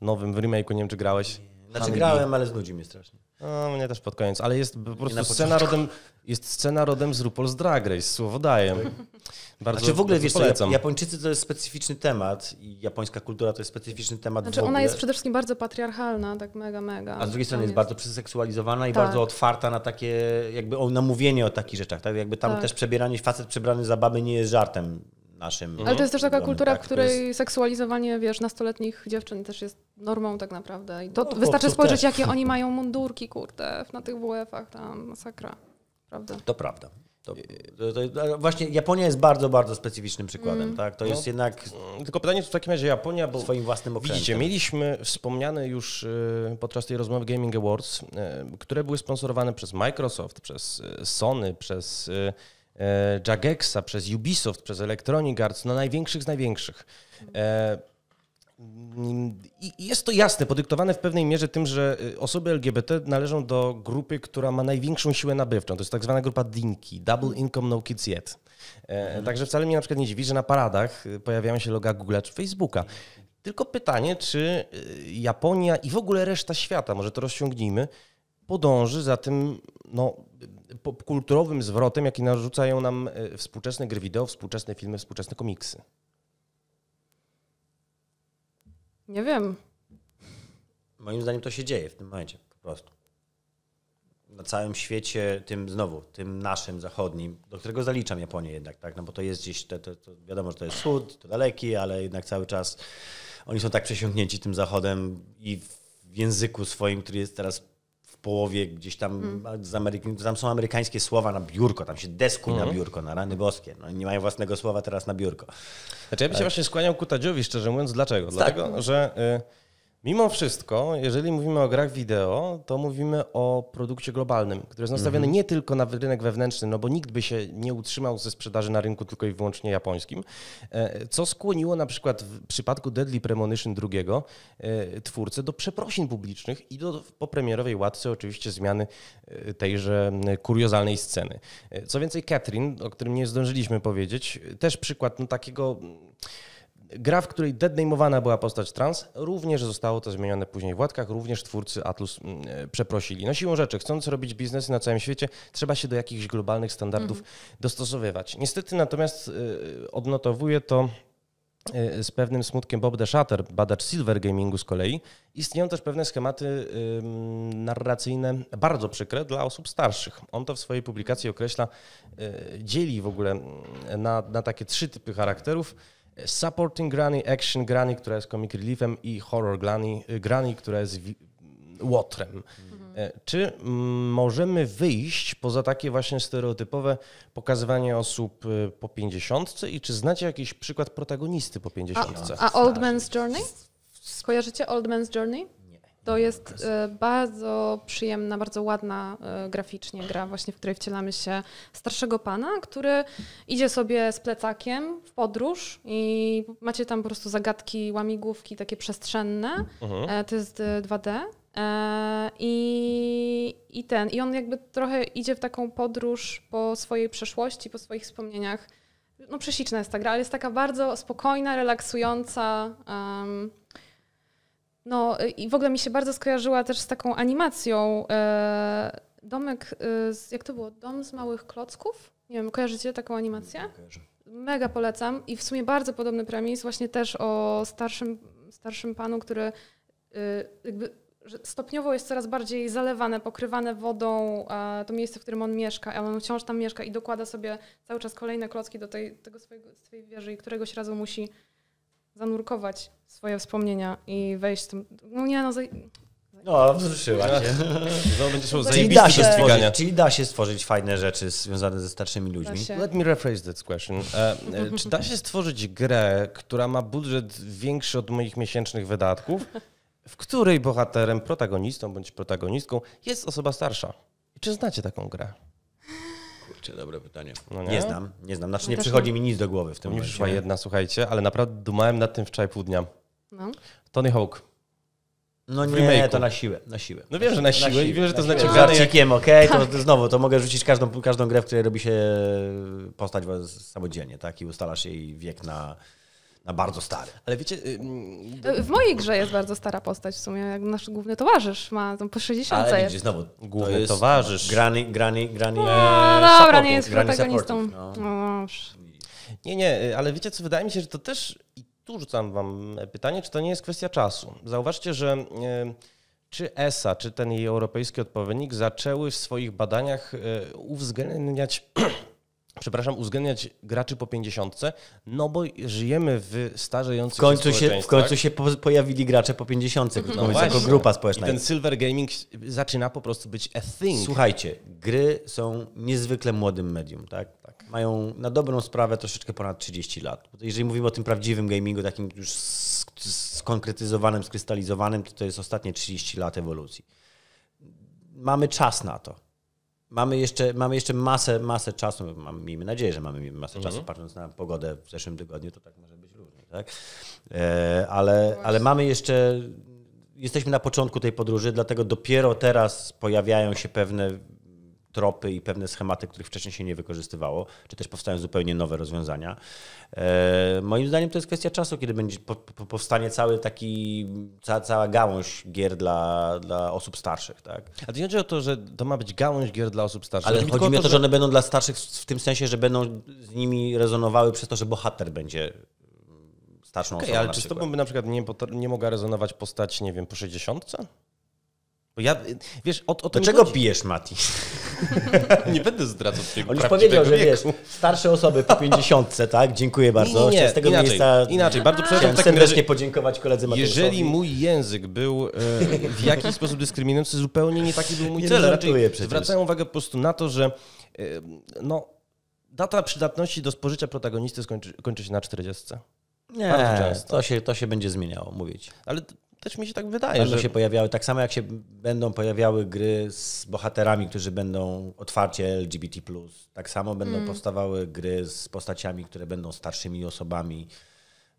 nowym w remake'u, nie wiem czy grałeś? Znaczy grałem, ale znudzi mnie strasznie. No, mnie też pod koniec, ale jest po prostu scena rodem, jest scena rodem z RuPaul's Drag Race, słowo daję. Tak. Bardzo, znaczy w ogóle, wiesz polecam. co, Japończycy to jest specyficzny temat i japońska kultura to jest specyficzny temat Znaczy ona jest przede wszystkim bardzo patriarchalna, tak mega, mega. A z drugiej strony jest, jest, bardzo przeseksualizowana i tak. bardzo otwarta na takie, jakby o namówienie o takich rzeczach, tak? Jakby tam tak. też przebieranie, facet przebrany za baby nie jest żartem. Naszym, Ale to jest też taka kultura, tak, w której jest... seksualizowanie, wiesz, nastoletnich dziewczyn też jest normą tak naprawdę. I to no, wystarczy spojrzeć, też. jakie oni mają mundurki, kurde, na tych WF-ach tam, masakra. Prawda. To prawda. To, to, właśnie Japonia jest bardzo, bardzo specyficznym przykładem, mm. tak? To no, jest jednak... Mm, tylko pytanie to w takim razie Japonia, bo... Swoim własnym okrętem. Widzicie, mieliśmy wspomniane już y, podczas tej rozmowy Gaming Awards, y, które były sponsorowane przez Microsoft, przez y, Sony, przez Jagexa, przez Ubisoft, przez Electronic Arts, no największych z największych. Mm. I jest to jasne, podyktowane w pewnej mierze tym, że y, osoby LGBT należą do grupy, która ma największą siłę nabywczą. To jest tak zwana grupa DINKI, Double Income No Kids Yet. E, mhm. Także wcale mnie na przykład nie dziwi, że na paradach y, pojawiają się loga Google czy Facebooka. Tylko pytanie, czy y, Japonia i w ogóle reszta świata, może to rozciągnijmy, podąży za tym no, kulturowym zwrotem, jaki narzucają nam współczesne gry wideo, współczesne filmy, współczesne komiksy. Nie wiem. Moim zdaniem to się dzieje w tym momencie po prostu. Na całym świecie, tym znowu, tym naszym zachodnim, do którego zaliczam Japonię jednak, tak? No bo to jest gdzieś, to, to, to wiadomo, że to jest wschód, to daleki, ale jednak cały czas oni są tak przesiąknięci tym zachodem i w języku swoim, który jest teraz połowie gdzieś tam mm. z Ameryki, tam są amerykańskie słowa na biurko, tam się deskuje na mhm. biurko, na rany boskie. No, nie mają własnego słowa teraz na biurko. Znaczy ja bym się właśnie skłaniał ku Tadziowi, szczerze mówiąc. Dlaczego? Tak. Dlatego, tak. że... Y Mimo wszystko, jeżeli mówimy o grach wideo, to mówimy o produkcie globalnym, który jest nastawiony mhm. nie tylko na rynek wewnętrzny, no bo nikt by się nie utrzymał ze sprzedaży na rynku tylko i wyłącznie japońskim, e, co skłoniło na przykład w przypadku Deadly Premonition II e, twórcę do przeprosin publicznych i do popremierowej łatce oczywiście zmiany e, tejże kuriozalnej sceny. Co więcej, Catherine, o którym nie zdążyliśmy powiedzieć, też przykład no, takiego Gra, w której deadnamowana była postać trans, również zostało to zmienione później w łatkach, również twórcy Atlus mm, e, przeprosili. No siłą rzeczy, chcąc robić biznes na całym świecie, trzeba się do jakichś globalnych standardów mhm. dostosowywać. Niestety natomiast e, odnotowuje to e, z pewnym smutkiem Bob DeSutter, badacz Silver Gamingu z kolei, istnieją też pewne schematy narracyjne bardzo przykre dla osób starszych. On to w swojej publikacji określa, dzieli w ogóle mm, na, na takie trzy typy charakterów Supporting Granny, Action Granny, która jest comic reliefem i Horror Granny, y, Granny która jest łotrem. Mhm. E, czy możemy wyjść poza takie właśnie stereotypowe pokazywanie osób y, po pięćdziesiątce i czy znacie jakiś przykład protagonisty po pięćdziesiątce? A, a Old Man's Journey? Skojarzycie Old Man's Journey? To jest e, bardzo przyjemna, bardzo ładna e, graficznie gra, właśnie w której wcielamy się starszego pana, który idzie sobie z plecakiem w podróż i macie tam po prostu zagadki, łamigłówki takie przestrzenne. Mhm. E, to jest 2D. I, I ten, i on jakby trochę idzie w taką podróż po swojej przeszłości, po swoich wspomnieniach. No prześliczna jest ta gra, ale jest taka bardzo spokojna, relaksująca. Um, no i w ogóle mi się bardzo skojarzyła też z taką animacją. E, domek, e, z, jak to było? Dom z małych klocków? Nie wiem, kojarzycie taką animację? Mega polecam i w sumie bardzo podobny premis, właśnie też o starszym, starszym panu, który e, jakby stopniowo jest coraz bardziej zalewane, pokrywane wodą to miejsce, w którym on mieszka, a on wciąż tam mieszka i dokłada sobie cały czas kolejne klocki do tej, tego swojego, swojej wieży i któregoś razu musi zanurkować swoje wspomnienia i wejść w tym. No nie, no. Za... No, wzruszyła się. *laughs* Znowu będziesz czyli da, się czyli da się stworzyć fajne rzeczy związane ze starszymi ludźmi. Let me rephrase that question. E, e, czy da się stworzyć grę, która ma budżet większy od moich miesięcznych wydatków, w której bohaterem, protagonistą bądź protagonistką jest osoba starsza? I czy znacie taką grę? kurczę, dobre pytanie. No nie? nie? znam, nie znam. Znaczy nie no przychodzi nie. mi nic do głowy w tym momencie. przyszła jedna, słuchajcie, ale naprawdę dumałem nad tym wczoraj pół dnia. No. Tony Hawk. No nie, remake'u. to na siłę, na siłę. No wiem, że na siłę, na siłę i wiem, że to znaczy grane jak... okej, okay, to tak. znowu, to mogę rzucić każdą, każdą grę, w której robi się postać samodzielnie, tak? I ustalasz jej wiek na na bardzo stary. Ale wiecie... Yy... W mojej grze jest bardzo stara postać w sumie, jak nasz główny towarzysz ma tam po 60 Ale widzisz, znowu, główny to jest towarzysz. Grani, grani, grani... No, e, dobra, nie jest protagonistą. No. No. Nie, nie, y, ale wiecie co, wydaje mi się, że to też... I tu rzucam wam pytanie, czy to nie jest kwestia czasu. Zauważcie, że... Yy, czy ESA, czy ten jej europejski odpowiednik zaczęły w swoich badaniach y, uwzględniać *clears throat* przepraszam, uwzględniać graczy po 50, no bo żyjemy w starzejącym się się W końcu tak? się po, pojawili gracze po 50, mhm. no mówiąc, jako grupa społeczna. I ten silver gaming zaczyna po prostu być a thing. Słuchajcie, gry są niezwykle młodym medium, tak? tak. Mają na dobrą sprawę troszeczkę ponad 30 lat. Jeżeli mówimy o tym prawdziwym gamingu, takim już skonkretyzowanym, skrystalizowanym, to to jest ostatnie 30 lat ewolucji. Mamy czas na to mamy jeszcze, mamy jeszcze masę, masę czasu, miejmy nadzieję, że mamy masę mhm. czasu, patrząc na pogodę w zeszłym tygodniu, to tak może być różnie, tak? E, ale, ale mamy jeszcze, jesteśmy na początku tej podróży, dlatego dopiero teraz pojawiają się pewne tropy i pewne schematy, których wcześniej się nie wykorzystywało, czy też powstają zupełnie nowe rozwiązania. E, moim zdaniem to jest kwestia czasu, kiedy będzie powstanie cały taki, cała, cała gałąź gier dla, dla osób starszych. Tak? A to nie chodzi o to, że to ma być gałąź gier dla osób starszych. Ale chodzi mi o to, że... że one będą dla starszych w tym sensie, że będą z nimi rezonowały przez to, że bohater będzie starszą okay, osobą. Ale czy z tobą by na przykład nie, nie mogła rezonować postać, nie wiem, po 60? Bo ja, wiesz, od o Dlaczego pijesz, Mati? *laughs* nie będę zdradzał tego. On już powiedział, że wiesz, starsze osoby po pięćdziesiątce, tak? Dziękuję bardzo. Nie, nie, Z tego inaczej, miejsca inaczej. bardzo przepraszam. Chcę serdecznie podziękować koledze Mati. Jeżeli mój język był e, w jakiś sposób dyskryminujący, zupełnie nie taki był mój nie cel. Nie zwracają uwagę po prostu na to, że e, no, data przydatności do spożycia protagonisty skończy, kończy się na 40. Nie, to się, to się będzie zmieniało, mówić. Ale też mi się tak wydaje. że... się pojawiały, tak samo jak się będą pojawiały gry z bohaterami, którzy będą otwarcie LGBT+, tak samo będą mm. powstawały gry z postaciami, które będą starszymi osobami.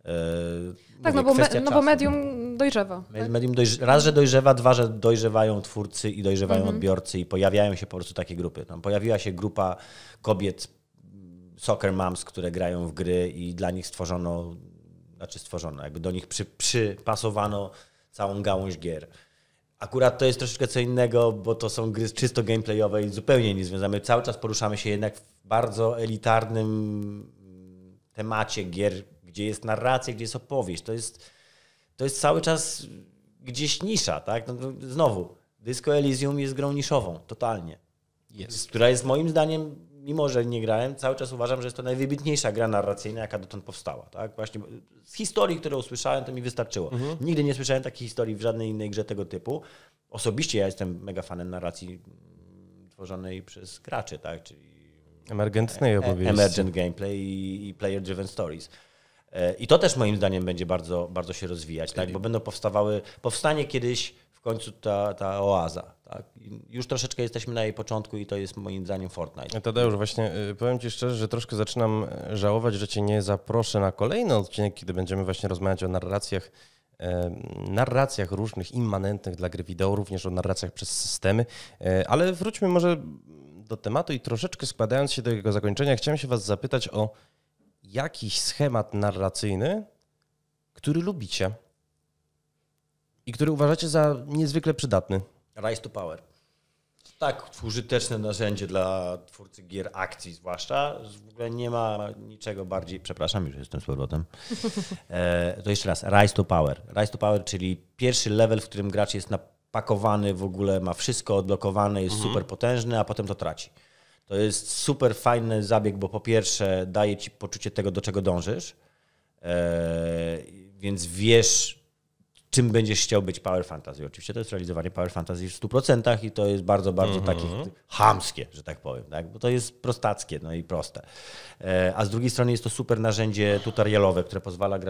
Yy, tak, mówię, no, bo me, no bo, medium dojrzewa. Tak? Medium dojrze raz, że mm. dojrzewa, dwa, że dojrzewają twórcy i dojrzewają mm -hmm. odbiorcy i pojawiają się po prostu takie grupy. Tam pojawiła się grupa kobiet, mm, soccer moms, które grają w gry i dla nich stworzono, znaczy stworzono, jakby do nich przy, przypasowano całą gałąź gier. Akurat to jest troszeczkę co innego, bo to są gry czysto gameplayowe i zupełnie nie związane. Cały czas poruszamy się jednak w bardzo elitarnym mm, temacie gier, gdzie jest narracja, gdzie jest opowieść. To jest, to jest cały czas gdzieś nisza, tak? No, no znowu, Disco Elysium jest grą niszową, totalnie. Jest. Która jest moim zdaniem mimo że nie grałem, cały czas uważam, że jest to najwybitniejsza gra narracyjna, jaka dotąd powstała. Tak? Właśnie z historii, które usłyszałem, to mi wystarczyło. Mhm. Nigdy nie słyszałem takiej historii w żadnej innej grze tego typu. Osobiście ja jestem mega fanem narracji tworzonej przez graczy, tak? czyli emergentnej e, e, opowieści. Emergent gameplay i player-driven stories. E, I to też moim zdaniem będzie bardzo, bardzo się rozwijać, tak? bo będą powstawały, powstanie kiedyś w końcu ta, ta oaza. Tak. Już troszeczkę jesteśmy na jej początku i to jest moim zdaniem Fortnite. E, Tadeusz, właśnie e, powiem Ci szczerze, że troszkę zaczynam e, żałować, że Cię nie zaproszę na kolejny odcinek, kiedy będziemy właśnie rozmawiać o narracjach narracjach różnych, immanentnych dla gry wideo, również o narracjach przez systemy, ale wróćmy może do tematu i troszeczkę składając się do jego zakończenia, chciałem się Was zapytać o jakiś schemat narracyjny, który lubicie i który uważacie za niezwykle przydatny. Rise to Power. Tak użyteczne narzędzie dla twórcy gier akcji zwłaszcza. W ogóle nie ma niczego bardziej... Przepraszam, już jestem z powrotem. *laughs* E, to jeszcze raz. Rise to Power. Rise to Power, czyli pierwszy level, w którym gracz jest napakowany w ogóle, ma wszystko odblokowane, jest mhm. super potężny, a potem to traci. To jest super fajny zabieg, bo po pierwsze daje ci poczucie tego, do czego dążysz, e, więc wiesz, czym będziesz chciał być Power Fantasy. Oczywiście to jest realizowanie Power Fantasy w 100% i to jest bardzo, bardzo mm takie hamskie, że tak powiem, tak? bo to jest prostackie, no i proste. E, a z drugiej strony jest to super narzędzie tutorialowe, które pozwala e,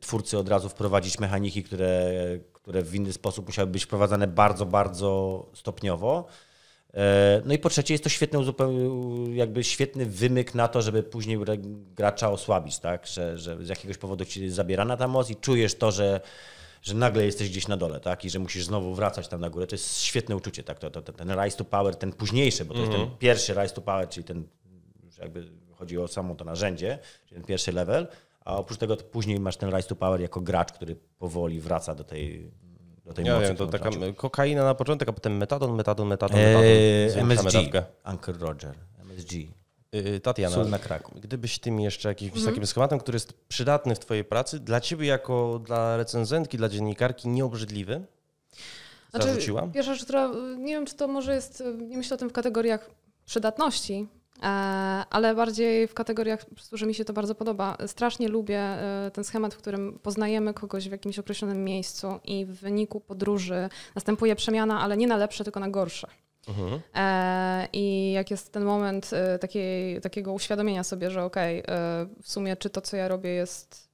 twórcy od razu wprowadzić mechaniki, które, które w inny sposób musiały być wprowadzane bardzo, bardzo stopniowo. E, no i po trzecie jest to świetny, jakby świetny wymyk na to, żeby później gracza osłabić, tak? że, że z jakiegoś powodu ci jest zabierana ta moc i czujesz to, że że nagle jesteś gdzieś na dole, tak? I że musisz znowu wracać tam na górę. To jest świetne uczucie, tak? To, to, to ten rise to power, ten późniejszy, bo to jest ten mhm. pierwszy rise to power, czyli ten jakby chodzi o samo to narzędzie, czyli ten pierwszy level, a oprócz tego później masz ten rise to power jako gracz, który powoli wraca do tej do tej ja mocy. Wiem, to taka kokaina na początek, a potem metadon, metadon, eee, metadon, metadon. Eee, MSG, Anchor Roger, MSG. Y, Tatiana, na Kraku. gdybyś ty jeszcze jakimś mm. takim schematem, który jest przydatny w twojej pracy, dla ciebie jako dla recenzentki, dla dziennikarki nieobrzydliwy, znaczy, zarzuciła? Pierwsza rzecz, która, nie wiem czy to może jest, nie myślę o tym w kategoriach przydatności, e, ale bardziej w kategoriach, że mi się to bardzo podoba. Strasznie lubię e, ten schemat, w którym poznajemy kogoś w jakimś określonym miejscu i w wyniku podróży następuje przemiana, ale nie na lepsze, tylko na gorsze. Mhm. E, I jak jest ten moment e, takiej, takiego uświadomienia sobie, że okej, okay, e, w sumie czy to, co ja robię jest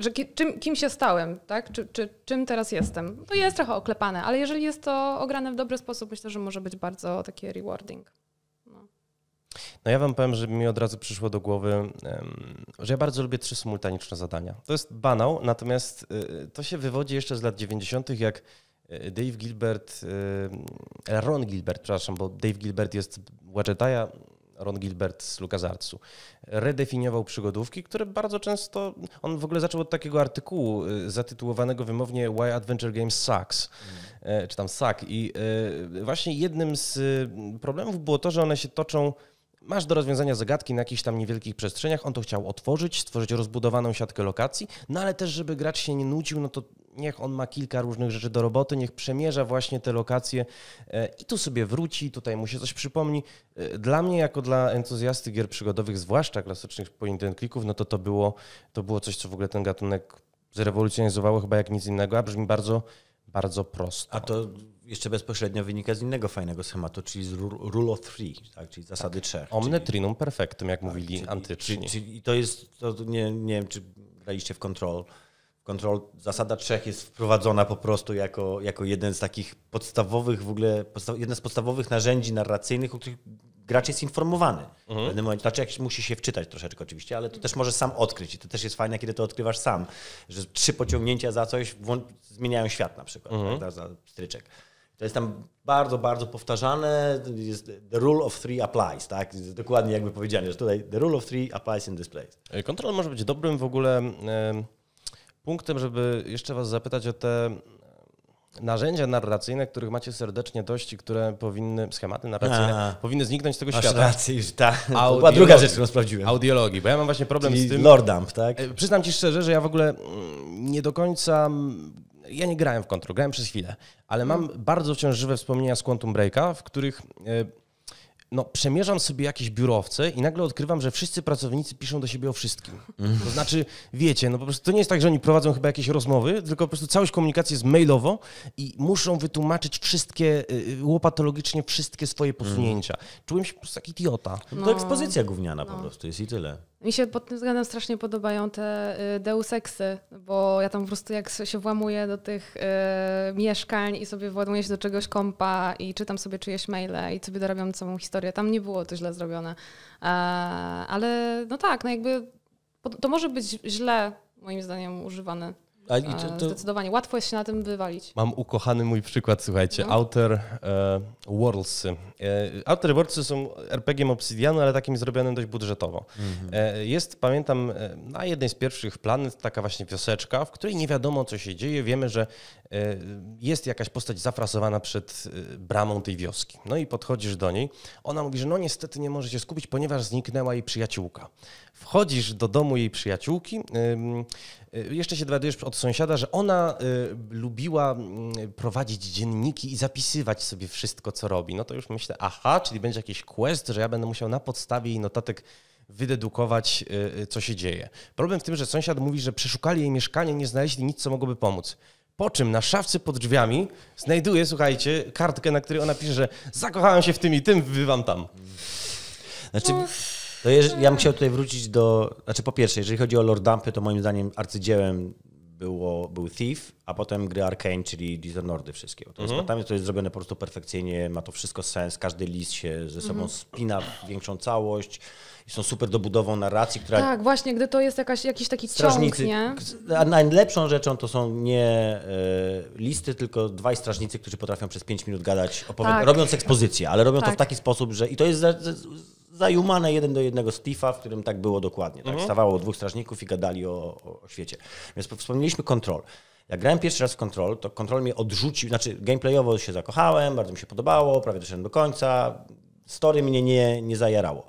że kim, kim się stałem, tak? Czy, czy, czym teraz jestem? To jest trochę oklepane, ale jeżeli jest to ograne w dobry sposób, myślę, że może być bardzo takie rewarding. No, no ja wam powiem, że mi od razu przyszło do głowy, że ja bardzo lubię trzy symultaniczne zadania. To jest banał, natomiast y, to się wywodzi jeszcze z lat 90., jak E, Dave Gilbert, e, e, Ron Gilbert, przepraszam, bo Dave Gilbert jest Wadgetaja, Ron Gilbert z LucasArtsu. Redefiniował przygodówki, które bardzo często... On w ogóle zaczął od takiego artykułu zatytułowanego wymownie Why Adventure Games Sucks, mm. czy tam suck. I właśnie jednym z problemów było to, że one się toczą masz do rozwiązania zagadki na jakichś tam niewielkich przestrzeniach. On to chciał otworzyć, stworzyć rozbudowaną siatkę lokacji, no ale też, żeby gracz się nie nudził, no to niech on ma kilka różnych rzeczy do roboty, niech przemierza właśnie te lokacje e, i tu sobie wróci, tutaj mu się coś przypomni. E, dla mnie, jako dla entuzjasty gier przygodowych, zwłaszcza klasycznych point and clicków, no to to było, to było coś, co w ogóle ten gatunek zrewolucjonizowało chyba jak nic innego, a brzmi bardzo, bardzo prosto. A to jeszcze bezpośrednio wynika z innego fajnego schematu, czyli z rule of three, tak? czyli zasady tak. trzech. Omne trinum perfectum, jak tak, mówili czyli, antyczni. Czyli, to jest, to nie, nie wiem, czy graliście w Control. Control, zasada trzech jest wprowadzona po prostu jako, jako jeden z takich podstawowych, w ogóle, podstaw, jedno z podstawowych narzędzi narracyjnych, o których gracz jest informowany mhm. w pewnym momencie. Znaczy, jak musi się wczytać troszeczkę oczywiście, ale to też może sam odkryć i to też jest fajne, kiedy to odkrywasz sam, że trzy pociągnięcia za coś zmieniają świat na przykład, mhm. tak, za stryczek. To jest tam bardzo, bardzo powtarzane. Jest the rule of three applies, tak? Jest dokładnie jakby powiedziane, że tutaj the rule of three applies in this place. E, kontrol może być dobrym w ogóle punktem, żeby jeszcze Was zapytać o te narzędzia narracyjne, których macie serdecznie dość i które powinny, schematy narracyjne, A, powinny zniknąć z tego masz świata. Rację, tak. To była druga rzecz, którą sprawdziłem. Audiologii, bo ja mam właśnie problem Czyli z tym. Lordamp, tak? E, przyznam Ci szczerze, że ja w ogóle mm, nie do końca ja nie grałem w Control, grałem przez chwilę, ale mam hmm. bardzo wciąż żywe wspomnienia z Quantum Breaka, w których e, no, przemierzam sobie jakieś biurowce i nagle odkrywam, że wszyscy pracownicy piszą do siebie o wszystkim. Mm. To znaczy, wiecie, no po prostu to nie jest tak, że oni prowadzą chyba jakieś rozmowy, tylko po prostu całość komunikacji jest mailowo i muszą wytłumaczyć wszystkie, e, łopatologicznie wszystkie swoje posunięcia. Mm. Czułem się po prostu jak idiota. No. To ekspozycja gówniana no. po prostu jest i tyle. Mi się pod tym względem strasznie podobają te y, Deus Exy, bo ja tam po prostu jak się włamuję do tych y, mieszkań i sobie właduję się do czegoś kompa i czytam sobie czyjeś maile i sobie dorabiam całą historię. Tam nie było to źle zrobione. E, ale no tak, no jakby to może być źle, moim zdaniem, używane a, to, to... Zdecydowanie, łatwo jest się na tym wywalić. Mam ukochany mój przykład, słuchajcie, no. Outer e, Worldsy. E, Outer Worldsy są rpg obsydianu Obsidianu, ale takim zrobionym dość budżetowo. Mm -hmm. e, jest, pamiętam, e, na jednej z pierwszych planet taka właśnie wioseczka, w której nie wiadomo, co się dzieje. Wiemy, że e, jest jakaś postać zafrasowana przed e, bramą tej wioski. No i podchodzisz do niej. Ona mówi, że no niestety nie może się skupić, ponieważ zniknęła jej przyjaciółka. Wchodzisz do domu jej przyjaciółki. E, jeszcze się dowiadujesz od sąsiada, że ona y, lubiła y, prowadzić dzienniki i zapisywać sobie wszystko, co robi. No to już myślę, aha, czyli będzie jakiś quest, że ja będę musiał na podstawie jej notatek wydedukować, y, y, co się dzieje. Problem w tym, że sąsiad mówi, że przeszukali jej mieszkanie, nie znaleźli nic, co mogłoby pomóc. Po czym na szafce pod drzwiami znajduje, słuchajcie, kartkę, na której ona pisze, że zakochałem się w tym i tym, bywam tam. Znaczy... To jeż, ja bym no. chciał tutaj wrócić do. Znaczy, po pierwsze, jeżeli chodzi o Lord Dumpy, to moim zdaniem arcydziełem było, był Thief, a potem gry Arkane, czyli Dishonored wszystkie. To jest, mhm. Tam to jest zrobione po prostu perfekcyjnie, ma to wszystko sens, każdy list się ze sobą mhm. spina w większą całość i są super dobudową narracji, która... Tak, właśnie, gdy to jest jakaś, jakiś taki strażnicy, ciąg, nie? A najlepszą rzeczą to są nie y, listy, tylko dwaj strażnicy, którzy potrafią przez pięć minut gadać, tak. robiąc ekspozycję, ale robią tak. to w tak. taki sposób, że... I to jest... Za, za, zajumane jeden do jednego Steve'a, w którym tak było dokładnie. Tak? Mhm. Stawało dwóch strażników i gadali o, o świecie. Więc wspomnieliśmy kontrol. Jak grałem pierwszy raz w Control, to Control mnie odrzucił, znaczy gameplayowo się zakochałem, bardzo mi się podobało, prawie doszedłem do końca, story mnie nie, nie zajarało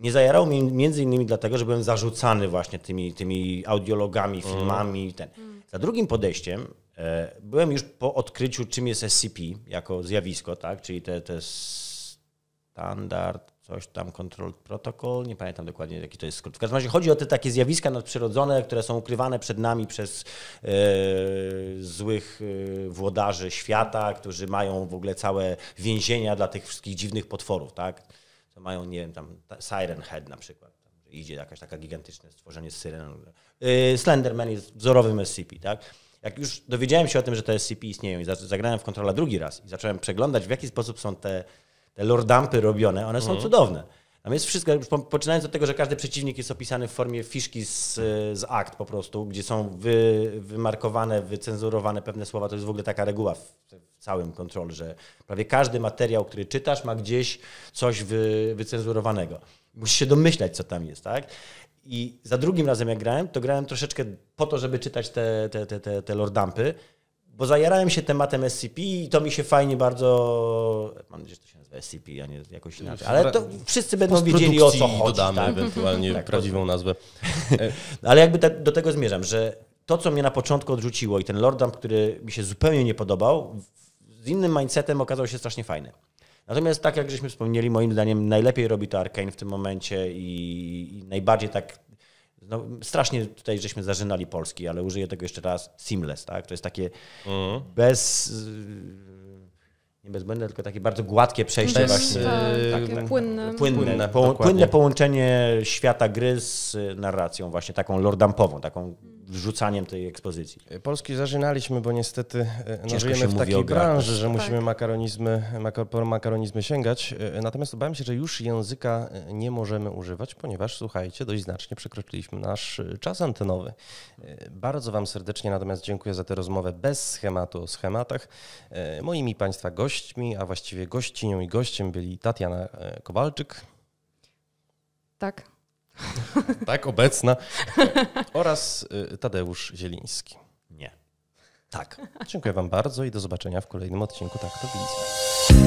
nie zajarało mnie między innymi dlatego, że byłem zarzucany właśnie tymi, tymi audiologami, mm. filmami. Mm. Ten. Za drugim podejściem e, byłem już po odkryciu, czym jest SCP jako zjawisko, tak? czyli te, te standard, coś tam, control protocol, nie pamiętam dokładnie jaki to jest skrót. W każdym razie chodzi o te takie zjawiska nadprzyrodzone, które są ukrywane przed nami przez e, złych e, włodarzy świata, którzy mają w ogóle całe więzienia dla tych wszystkich dziwnych potworów. Tak? to mają, nie wiem, tam Siren Head na przykład. Tam, że idzie jakaś taka gigantyczne stworzenie z syreną. Yy, Slenderman jest wzorowym SCP, tak? Jak już dowiedziałem się o tym, że te SCP istnieją i zagrałem w kontrola drugi raz i zacząłem przeglądać, w jaki sposób są te, te lordampy robione, one są mhm. cudowne tam jest wszystko, poczynając od tego, że każdy przeciwnik jest opisany w formie fiszki z, z akt po prostu, gdzie są wy, wymarkowane, wycenzurowane pewne słowa. To jest w ogóle taka reguła w, w całym kontrolu, że prawie każdy materiał, który czytasz, ma gdzieś coś wy, wycenzurowanego. Musisz się domyślać, co tam jest, tak? I za drugim razem, jak grałem, to grałem troszeczkę po to, żeby czytać te, te, te, te, te lordampy bo zajarałem się tematem SCP i to mi się fajnie bardzo. Mam nadzieję, że to się nazywa SCP, a nie jakoś inaczej. Ale to wszyscy będą wiedzieli o co chodzi. Dodamy tak? ewentualnie tak, prawdziwą tak. nazwę. *laughs* Ale jakby do tego zmierzam, że to, co mnie na początku odrzuciło i ten Lordam, który mi się zupełnie nie podobał, z innym mindsetem okazał się strasznie fajny. Natomiast tak jak żeśmy wspomnieli, moim zdaniem najlepiej robi to Arkane w tym momencie i najbardziej tak no, strasznie tutaj żeśmy zażynali Polski, ale użyję tego jeszcze raz, seamless, tak? To jest takie mhm. bez... Nie bezbędne, tylko takie bardzo gładkie przejście bez, właśnie. Tak, tak, tak, płynne. Płynne, po, płynne, połączenie świata gry z narracją właśnie taką lordampową, taką wrzucaniem tej ekspozycji? Polski zażynaliśmy, bo niestety e, no, żyjemy w takiej branży, że tak. musimy makaronizmy, makar, makaronizmy sięgać. E, natomiast obawiam się, że już języka e, nie możemy używać, ponieważ słuchajcie, dość znacznie przekroczyliśmy nasz czas antenowy. Bardzo Wam serdecznie natomiast dziękuję za tę rozmowę bez schematu o schematach. Moimi Państwa gośćmi, a właściwie gościnią i gościem byli Tatiana Kowalczyk. Tak. *laughs* tak, obecna. Oraz y, Tadeusz Zieliński. Nie. Tak. Dziękuję Wam bardzo i do zobaczenia w kolejnym odcinku Tak to widzę.